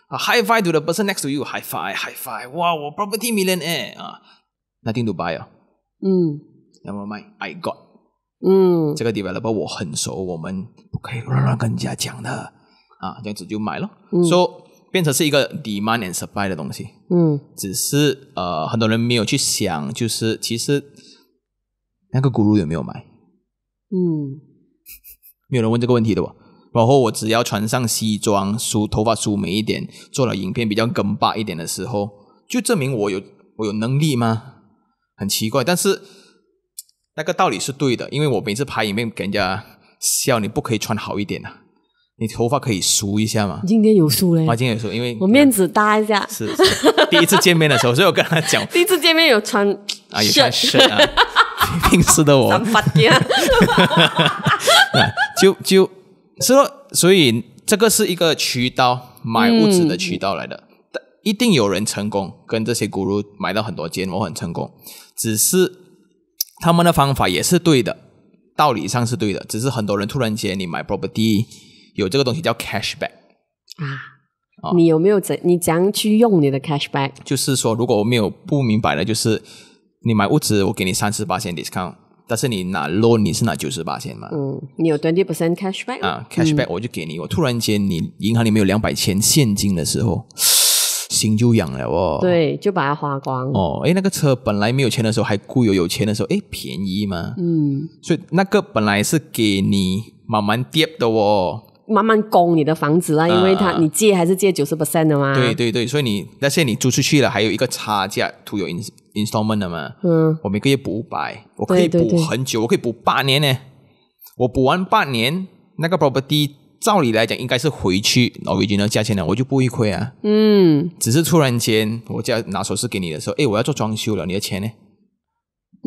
high five to the person next to you，high five，high five，哇，我 property millionaire 啊，nothing to buy 啊，嗯，要么买，I got，嗯，这个 developer 我很熟，我们不可以乱乱跟人家讲的啊，这样子就买了，说变成是一个 demand and supply 的东西，嗯，只是呃很多人没有去想，就是其实。那个咕碌有没有买？嗯，没有人问这个问题的吧？包括我，只要穿上西装、梳头发梳美一点，做了影片比较梗巴一点的时候，就证明我有我有能力吗？很奇怪，但是那个道理是对的，因为我每次拍影片给人家笑，你不可以穿好一点啊。你头发可以梳一下吗？今天有梳嘞，今天有梳，因为我面子搭一下。是第一次见面的时候，所以我跟他讲，第一次见面有穿啊，也太深啊。定是的，我 方法的，就就是说，所以这个是一个渠道买物质的渠道来的，一定有人成功跟这些股奴买到很多钱，我很成功。只是他们的方法也是对的，道理上是对的，只是很多人突然间你买 Property 有这个东西叫 Cashback 啊，你有没有怎你怎样去用你的 Cashback？就是说，如果我没有不明白的，就是。你买屋子，我给你三十八千 discount，但是你拿 loan 你是拿九十八千嘛？嗯，你有 twenty percent cash back 啊，cash back 我就给你，我突然间你银行里面有两百千现金的时候，心就痒了哦。对，就把它花光。哦，哎，那个车本来没有钱的时候还固有有钱的时候，哎，便宜嘛。嗯，所以那个本来是给你慢慢跌的哦。慢慢供你的房子啦，因为他你借还是借九十 percent 的嘛。对对对，所以你那现在你租出去了，还有一个差价 to your in installment 的嘛。嗯，我每个月补五百，我可以补很久，我可以补八年呢。我补完八年，那个 property 照理来讲应该是回去老维金的价钱了，我就不会亏啊。嗯，只是突然间我叫拿首饰给你的时候，哎，我要做装修了，你的钱呢？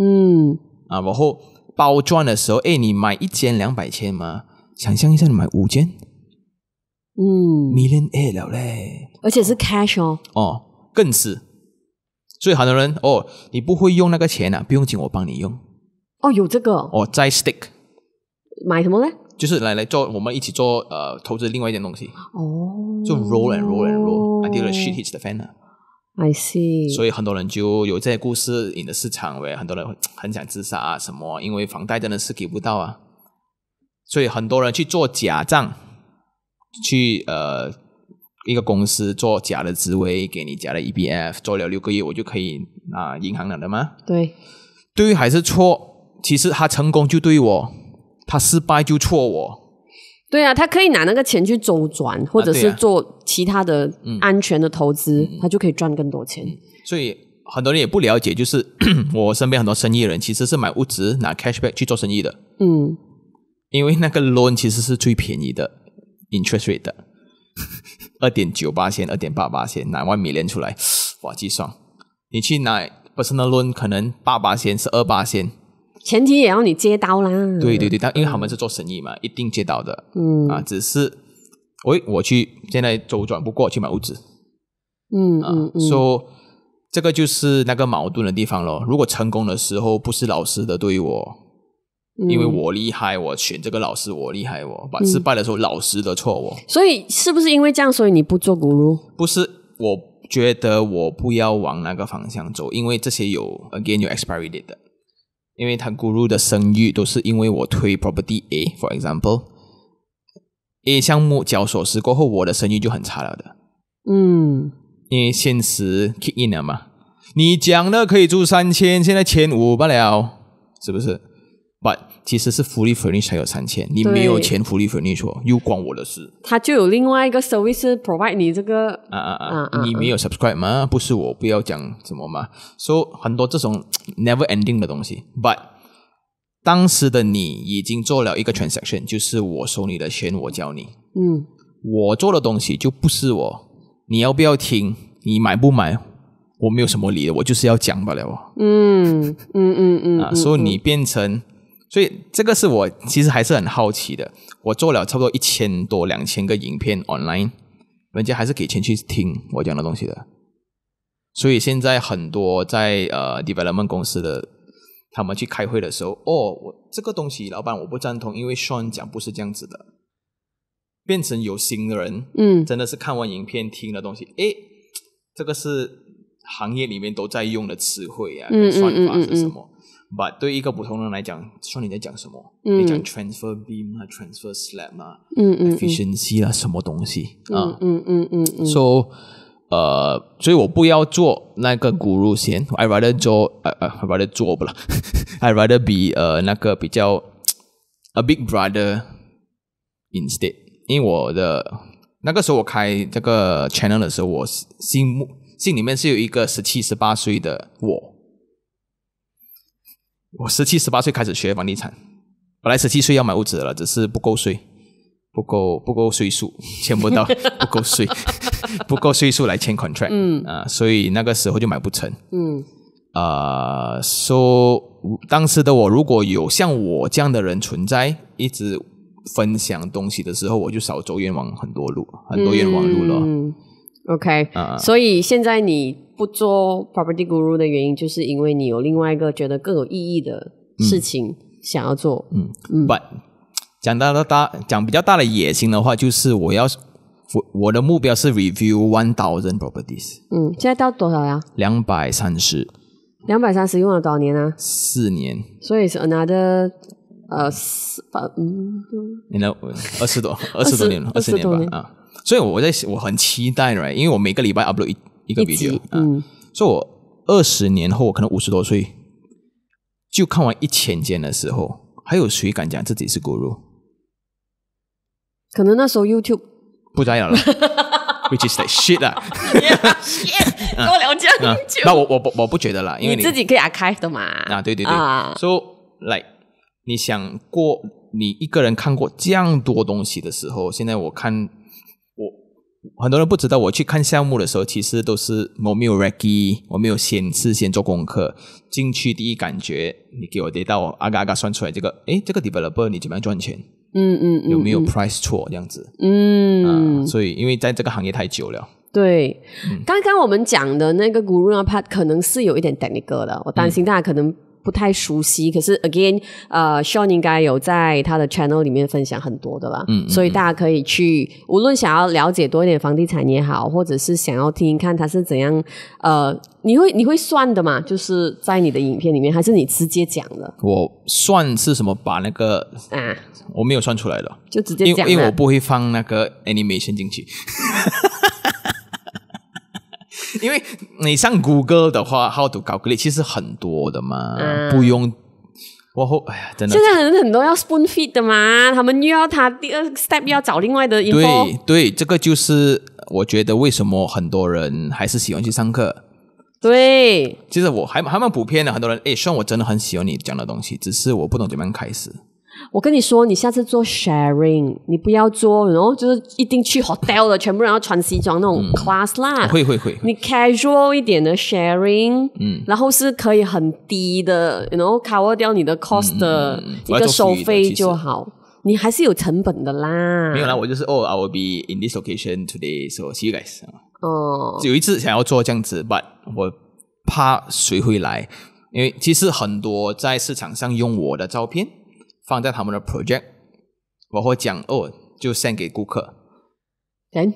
嗯，啊，然后包装的时候，哎，你买一间两百千吗？想象一下，你买五间，嗯，million A 了嘞，而且是 cash 哦，哦，更是，所以很多人哦，你不会用那个钱啊，不用紧，我帮你用，哦，有这个哦，在 stick 买什么呢？就是来来做我们一起做呃投资另外一件东西哦，就 roll and roll and roll until the shit hits the fan 呐，I see，所以很多人就有这些故事引的市场为很多人很想自杀什么，因为房贷真的是给不到啊。所以很多人去做假账，去呃一个公司做假的职位，给你假的 EBF，做了六个月我就可以拿银行了的吗？对，对还是错？其实他成功就对我，他失败就错我。对啊，他可以拿那个钱去周转，或者是做其他的安全的投资，他就可以赚更多钱。所以很多人也不了解，就是 我身边很多生意人其实是买物资拿 cash back 去做生意的。嗯。因为那个 loan 其实是最便宜的 interest rate，二点九八千，二点八八千，拿万美联出来，哇，计算！你去拿 personal loan 可能八八千是二八千，前提也要你接刀啦。对对对，但因为他们是做生意嘛，一定接刀的。嗯。啊，只是，喂，我去现在周转不过去买物资。嗯。啊，说这个就是那个矛盾的地方咯。如果成功的时候不是老师的对我。因为我厉害，我选这个老师，我厉害，我把失败的时候老师的错。我所以是不是因为这样，所以你不做咕噜？不是，我觉得我不要往那个方向走，因为这些有 again you experienced，因为他咕噜的声誉都是因为我推 p r o p e r t y a for example a 项目交所时过后，我的声誉就很差了的。嗯，因为现实 kick in 了嘛，你讲了可以住三千，现在千五不了，是不是？其实是福利福利才有三千，你没有钱福利福利错又关我的事。他就有另外一个 service provide 你这个啊啊啊，你没有 subscribe 吗？不是我不要讲什么嘛？所以很多这种 never ending 的东西。But 当时的你已经做了一个 transaction，就是我收你的钱，我教你。嗯，我做的东西就不是我，你要不要听？你买不买？我没有什么理由，我就是要讲罢了。嗯嗯嗯嗯嗯。啊，所以你变成。所以这个是我其实还是很好奇的。我做了差不多一千多两千个影片 online，人家还是给钱去听我讲的东西的。所以现在很多在呃 development 公司的，他们去开会的时候，哦，我这个东西老板我不赞同，因为双讲不是这样子的。变成有心的人，嗯，真的是看完影片听的东西，诶，这个是行业里面都在用的词汇啊，算法是什么？But 对一个普通人来讲，说你在讲什么？你讲 transfer beam 啊，transfer slab 啊 e f f i c i e n c y 啊，什么东西啊？嗯嗯嗯。So 呃，所以我不要做那个骨肉先 i rather 做呃 I rather 做不了，I rather be 呃那个比较 a big brother instead。因为我的那个时候我开这个 channel 的时候，我心目心里面是有一个十七十八岁的我。我十七、十八岁开始学房地产，本来十七岁要买屋子了，只是不够岁，不够不够岁数签不到，不够岁不够岁数来签 contract 啊，所以那个时候就买不成。嗯，啊，说当时的我如果有像我这样的人存在，一直分享东西的时候，我就少走冤枉很多路，很多冤枉路了。OK，所以现在你不做 Property Guru 的原因，就是因为你有另外一个觉得更有意义的事情想要做。嗯，But 讲到大讲比较大的野心的话，就是我要我我的目标是 Review one thousand properties。嗯，现在到多少呀？两百三十。两百三十用了多少年啊？四年。所以是 another 呃，四嗯，你二十多二十多年了，二十年吧啊，所以我在我很期待 right，因为我每个礼拜 upload 一一个 video，嗯，所以我二十年后可能五十多岁就看完一千件的时候，还有谁敢讲自己是 Guru？可能那时候 YouTube 不在有了，which is like shit 啊，多聊这么久，那我我不我不觉得为你自己可以 archive 的嘛，啊对对对，uh,，so like。你想过，你一个人看过这样多东西的时候，现在我看我很多人不知道，我去看项目的时候，其实都是我没有 ready，我没有先事先做功课，进去第一感觉，你给我得到阿嘎嘎算出来这个，诶，这个 developer 你怎么样赚钱？嗯嗯，有没有 price 错这样子？嗯，所以因为在这个行业太久了。对，刚刚我们讲的那个 g u r u o p a 可能是有一点 technical 的，我担心大家可能。不太熟悉，可是 again，呃，Sean 应该有在他的 channel 里面分享很多的吧，嗯，所以大家可以去，无论想要了解多一点房地产也好，或者是想要听看他是怎样，呃，你会你会算的嘛？就是在你的影片里面，还是你直接讲的？我算是什么？把那个，啊，我没有算出来的，就直接讲，因为因为我不会放那个 animation 进去。因为你上谷歌的话，How to 搞隔离其实很多的嘛，不用。我好，哎呀，真的，现在很多要 spoon feed 的嘛，他们又要他第二 step 要找另外的。对对，这个就是我觉得为什么很多人还是喜欢去上课。对，其实我还还蛮普遍的，很多人，哎，虽然我真的很喜欢你讲的东西，只是我不懂怎么开始。我跟你说，你下次做 sharing，你不要做，然后就是一定去 hotel 的，全部人要穿西装那种 class 啦。会会会。你 casual 一点的 sharing，嗯，然后是可以很低的，然后 cover 掉你的 cost 的一个收费就好。你还是有成本的啦。没有啦，我就是哦，I will be in this location today，so see you guys。哦，有一次想要做这样子，but 我怕谁会来，因为其实很多在市场上用我的照片。放在他们的 project，然后讲哦，就 send 给顾客。等，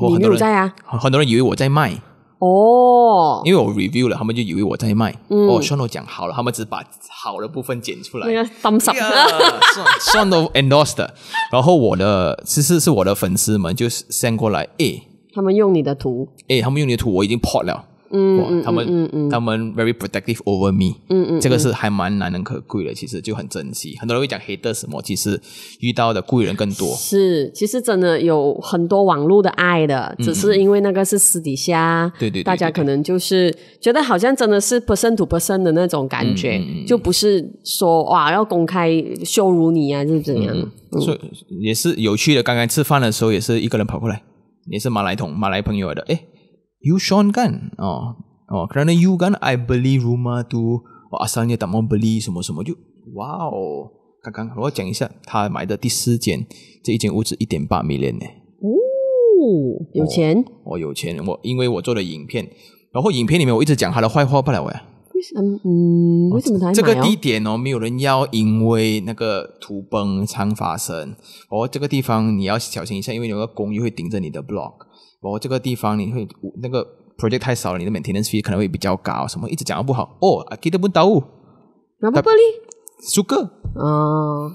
后很多人在啊？很多人以为我在卖。哦。因为我 review 了，他们就以为我在卖。哦，Shono 讲好了，他们只把好的部分剪出来。三十 u 算算到 endorse 的，然后我的其实是我的粉丝们就 send 过来诶。他们用你的图。诶，他们用你的图，我已经破了。嗯，他们他们 very protective over me，嗯嗯，这个是还蛮难能可贵的，其实就很珍惜。很多人会讲 h 的什么，其实遇到的贵人更多。是，其实真的有很多网络的爱的，只是因为那个是私底下，对对，大家可能就是觉得好像真的是 person p to PERCENT 的那种感觉，就不是说哇要公开羞辱你啊，就是怎样。所以也是有趣的。刚刚吃饭的时候也是一个人跑过来，也是马来同马来朋友来的，哎。You shawn kan, 哦，哦，可能 you kan I believe rumah tu, おあさにだもん、believe 什么什么，就，wow，刚刚，我讲一下，他买的第四间，这一间屋子 1.8million 呢。哦，有钱，我有钱，我，因为我做的影片，然后影片里面我一直讲他的坏话，不了我呀。为什么？嗯，为什么？这个地点哦，没有人要，因为那个土崩常发生，哦，这个地方，你要小心一下，因为有个公寓会顶着你的 block。我、括这个地方，你会那个 project 太少了，你的 maintenance fee 可能会比较高。什么一直讲的不好，哦，阿吉都不答我，拿玻璃，sugar，哦，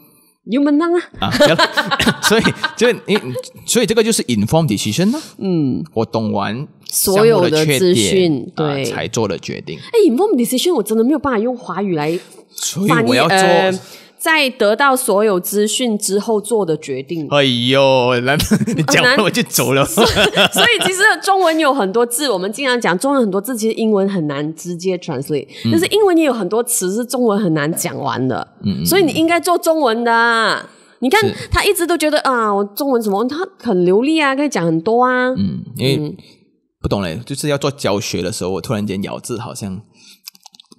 牛门当啊！所以，就你，所以这个就是 informed decision 呢？嗯，我懂完所有的缺点，对，才做了决定。哎，informed decision 我真的没有办法用华语来我要呃。在得到所有资讯之后做的决定。哎呦，来你 讲，我就走了。所以其实中文有很多字，我们经常讲中文很多字，其实英文很难直接 translate，是英文你有很多词是中文很难讲完的。所以你应该做中文的。你看他一直都觉得啊，我中文什么，他很流利啊，可以讲很多啊。嗯，因为不懂嘞，就是要做教学的时候，我突然间咬字好像。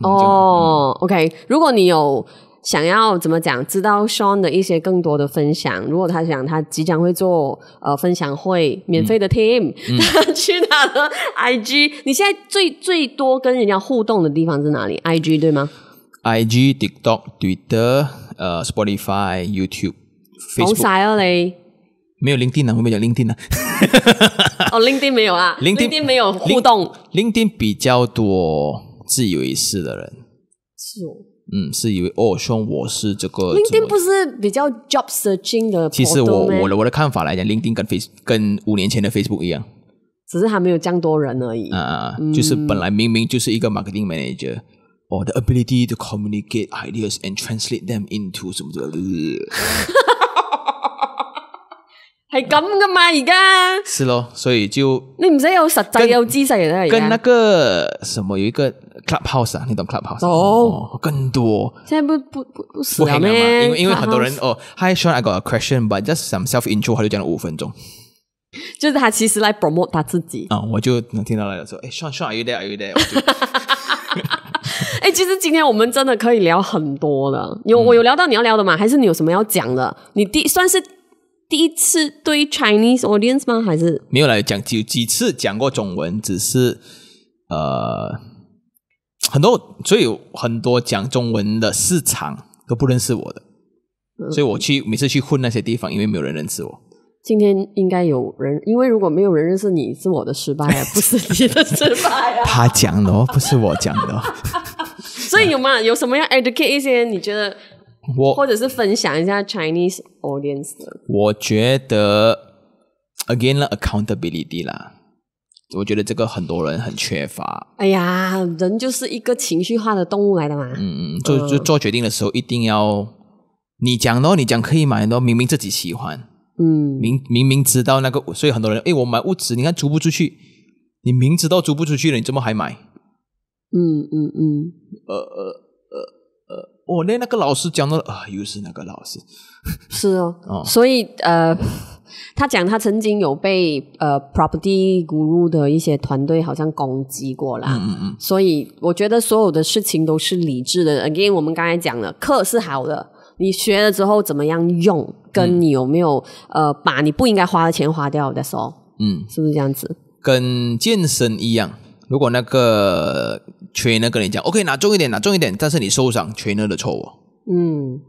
哦，OK，如果你有。想要怎么讲？知道 s h a n 的一些更多的分享。如果他想，他即将会做呃分享会，免费的 team，听，他去哪呢？IG？你现在最最多跟人家互动的地方是哪里？IG 对吗？IG、TikTok、Twitter、呃 Spotify、YouTube、Facebook 没有 LinkedIn 啊？会不会讲 LinkedIn 啊？哦 LinkedIn 没有啊？LinkedIn 没有互动？LinkedIn 比较多自以为是的人是哦。嗯，是因为哦，说我是这个。LinkedIn 不是比较 job searching 的。其实我我的我的看法来讲，LinkedIn 跟 Face 跟五年前的 Facebook 一样，只是还没有降多人而已。啊，就是本来明明就是一个 marketing manager，我的 ability to communicate ideas and translate them into 什么什么。系咁噶嘛？而家是咯，所以就你唔使有实际有姿势啦。跟那个什么有一个 clubhouse 啊，你懂 clubhouse？哦，更多。现在不不不不死啦咩？因为因为很多人哦。Hi Sean，I got a question，but just some self intro，他就讲了五分钟。就是他其实来 promote 他自己。啊，我就能听到来讲说，诶，Sean Sean，Are you there？Are you there？哈诶，其实今天我们真的可以聊很多的。有我有聊到你要聊的嘛？还是你有什么要讲的？你第算是？第一次对 Chinese audience 吗？还是没有来讲几几次讲过中文，只是呃，很多所以很多讲中文的市场都不认识我的，所以我去每次去混那些地方，因为没有人认识我。今天应该有人，因为如果没有人认识你，是我的失败 不是你的失败他讲的，不是我讲的。所以有嘛？有什么要 educate 一些？你觉得？我或者是分享一下 Chinese audience。我觉得 again accountability 啦，我觉得这个很多人很缺乏。哎呀，人就是一个情绪化的动物来的嘛。嗯嗯，做做做决定的时候一定要，你讲咯，你讲可以买咯，明明自己喜欢，嗯，明明明知道那个，所以很多人，哎，我买物质，你看租不出去，你明知道租不出去了，你怎么还买？嗯嗯嗯，呃呃。哦，那那个老师讲的啊，又是那个老师。是哦，所以呃，他讲他曾经有被呃 Property Guru 的一些团队好像攻击过啦。嗯嗯嗯。所以我觉得所有的事情都是理智的，Again，我们刚才讲了，课是好的，你学了之后怎么样用，跟你有没有呃把你不应该花的钱花掉的时候，嗯。是不是这样子？跟健身一样。如果那个 trainer 跟你讲，OK，拿重一点，拿重一点，但是你受伤，trainer 的错误。嗯，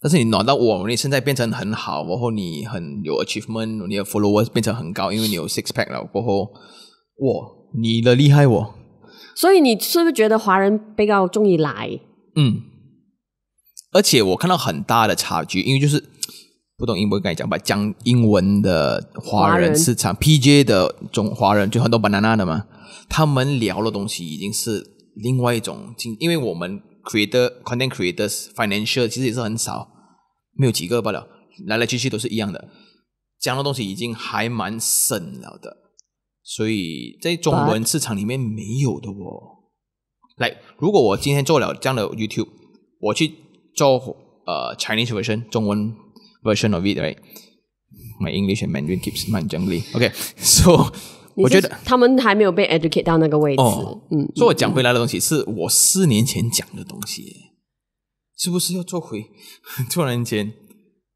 但是你暖到我，你现在变成很好，然后你很有 achievement，你的 followers 变成很高，因为你有 six pack 了，过后，哇，你的厉害我。所以你是不是觉得华人被告终于来？嗯，而且我看到很大的差距，因为就是。不懂英文，我跟你讲吧，讲英文的华人市场，P.J. 的中华人就很多 banana 的嘛，他们聊的东西已经是另外一种，因为我们 creator content creators financial 其实也是很少，没有几个罢了，来来去去都是一样的，讲的东西已经还蛮深了的，所以在中文市场里面没有的哦。来，如果我今天做了这样的 YouTube，我去做呃 Chinese version 中文。version of it right, my English and Mandarin keeps 蛮 jungle. Okay, so 我觉得他们还没有被 educate 到那个位置。嗯，所以我讲回来的东西是我四年前讲的东西，是不是要做回？突然间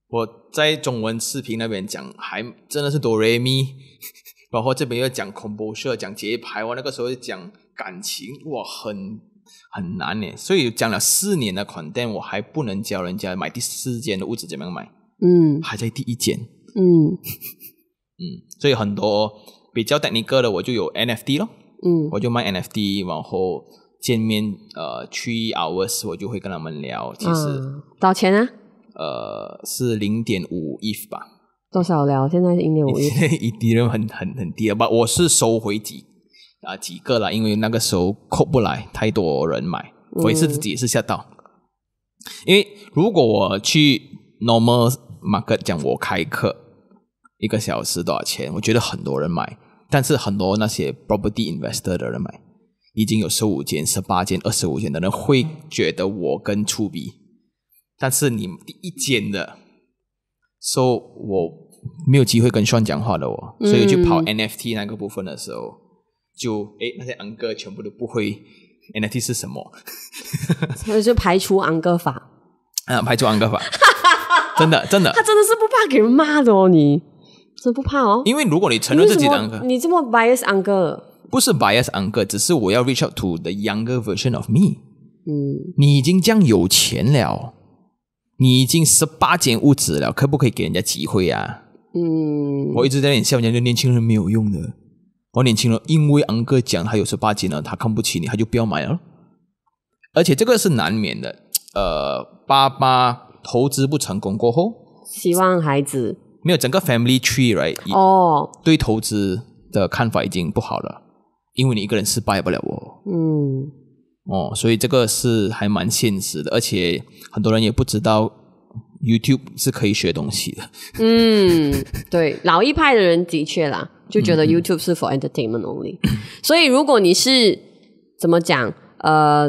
我在中文视频那边讲，还真的是哆来咪，包 括这边又讲恐怖社、讲节拍我那个时候讲感情哇，很很难呢。所以讲了四年的款但我还不能教人家买第四间的屋子怎么样买。嗯，还在第一间，嗯 嗯，所以很多比较 technical 的，我就有 NFT 咯，嗯，我就卖 NFT，然后见面呃，three hours 我就会跟他们聊，其实找钱啊，呃，是零点五 if 吧，多少聊，现在是零点五在以底人很很很低，不，我是收回几啊几个啦，因为那个时候扣不来，太多人买，我也是自己也是吓到，因为如果我去 normal。马克讲我开课一个小时多少钱？我觉得很多人买，但是很多那些 property investor 的人买，已经有十五间、十八间、二十五间的人会觉得我跟粗鄙。但是你第一间的，说我没有机会跟双讲话的我，所以去跑 NFT 那个部分的时候，就诶那些昂哥全部都不会 NFT 是什么？所以就排除昂哥法，啊，排除昂哥法。真的，真的，他真的是不怕给人骂的哦！你真不怕哦？因为如果你承认自己的，你这么 bias 昂哥，不是 bias 昂哥，只是我要 reach out to the younger version of me。嗯，你已经这样有钱了，你已经十八间屋子了，可不可以给人家机会啊？嗯，我一直在讲，现在年轻人没有用的，我年轻人因为昂哥讲他有十八间了，他看不起你，他就不要买了。而且这个是难免的，呃，八八。投资不成功过后，希望孩子没有整个 family tree，right？哦，对投资的看法已经不好了，因为你一个人失败不了哦。嗯，哦，所以这个是还蛮现实的，而且很多人也不知道 YouTube 是可以学东西的。嗯，对，老一派的人的确啦，就觉得 YouTube 是 for entertainment only。所以如果你是怎么讲，呃。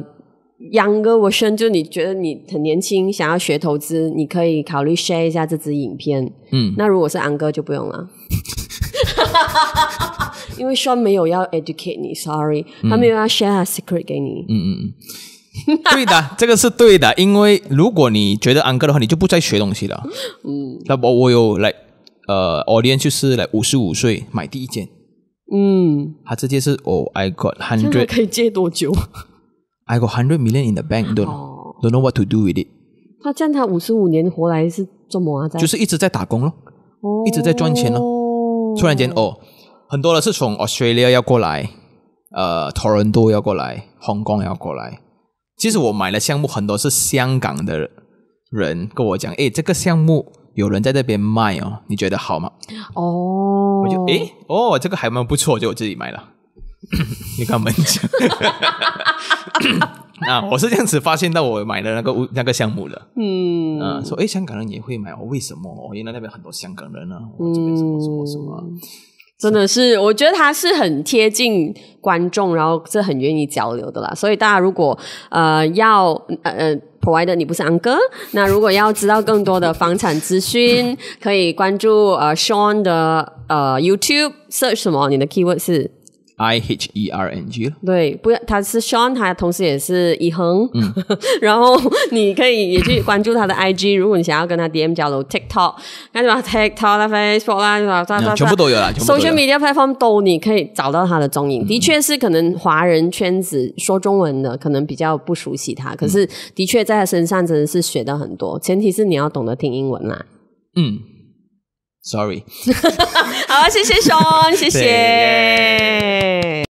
Ang 哥，我 n 就你觉得你很年轻，想要学投资，你可以考虑 share 一下这支影片。嗯，那如果是 Ang 哥就不用了，因为 Sean 没有要 educate 你，sorry，他没有要 share a s e c r e t 给你。嗯嗯嗯，对的，这个是对的，因为如果你觉得 Ang 哥的话，你就不再学东西了。嗯，那我我有来呃我 l i 就是来五十五岁买第一件，嗯，他直接是 Oh I got hundred，可以借多久？I got hundred million in the bank, don't don't know what to do with it. 他这样，他五十五年活来是做么啊？就是一直在打工咯，一直在赚钱咯。突然间哦，很多的是从 Australia 要过来，呃 t o r n o 要过来，Hong Kong 要过来。其实我买了项目很多是香港的人跟我讲，诶，这个项目有人在那边卖哦，你觉得好吗？哦，我就诶，哦，这个还蛮不错，就我自己买了。你跟我们讲，我是这样子发现到我买了那个那个项目的，嗯，说哎，香港人也会买哦？为什么？哦，原来那边很多香港人呢。嗯，什么什么什么，真的是，我觉得他是很贴近观众，然后是很愿意交流的啦。所以大家如果呃要呃 p r o v i d e 你不是安 n 哥，那如果要知道更多的房产资讯，可以关注呃 Sean 的呃 YouTube，search 什么？你的 keyword 是。I H E R N G 了，对，不要，他是 Sean，他同时也是以恒，然后你可以也去关注他的 I G，如果你想要跟他 D M 交流，TikTok，那就把 TikTok、拉 Facebook，啦，全部都有了，所有 media platform 都，你可以找到他的踪影。的确是可能华人圈子说中文的，可能比较不熟悉他，可是的确在他身上真的是学到很多。前提是你要懂得听英文啦。嗯。Sorry，好，谢谢熊，谢谢。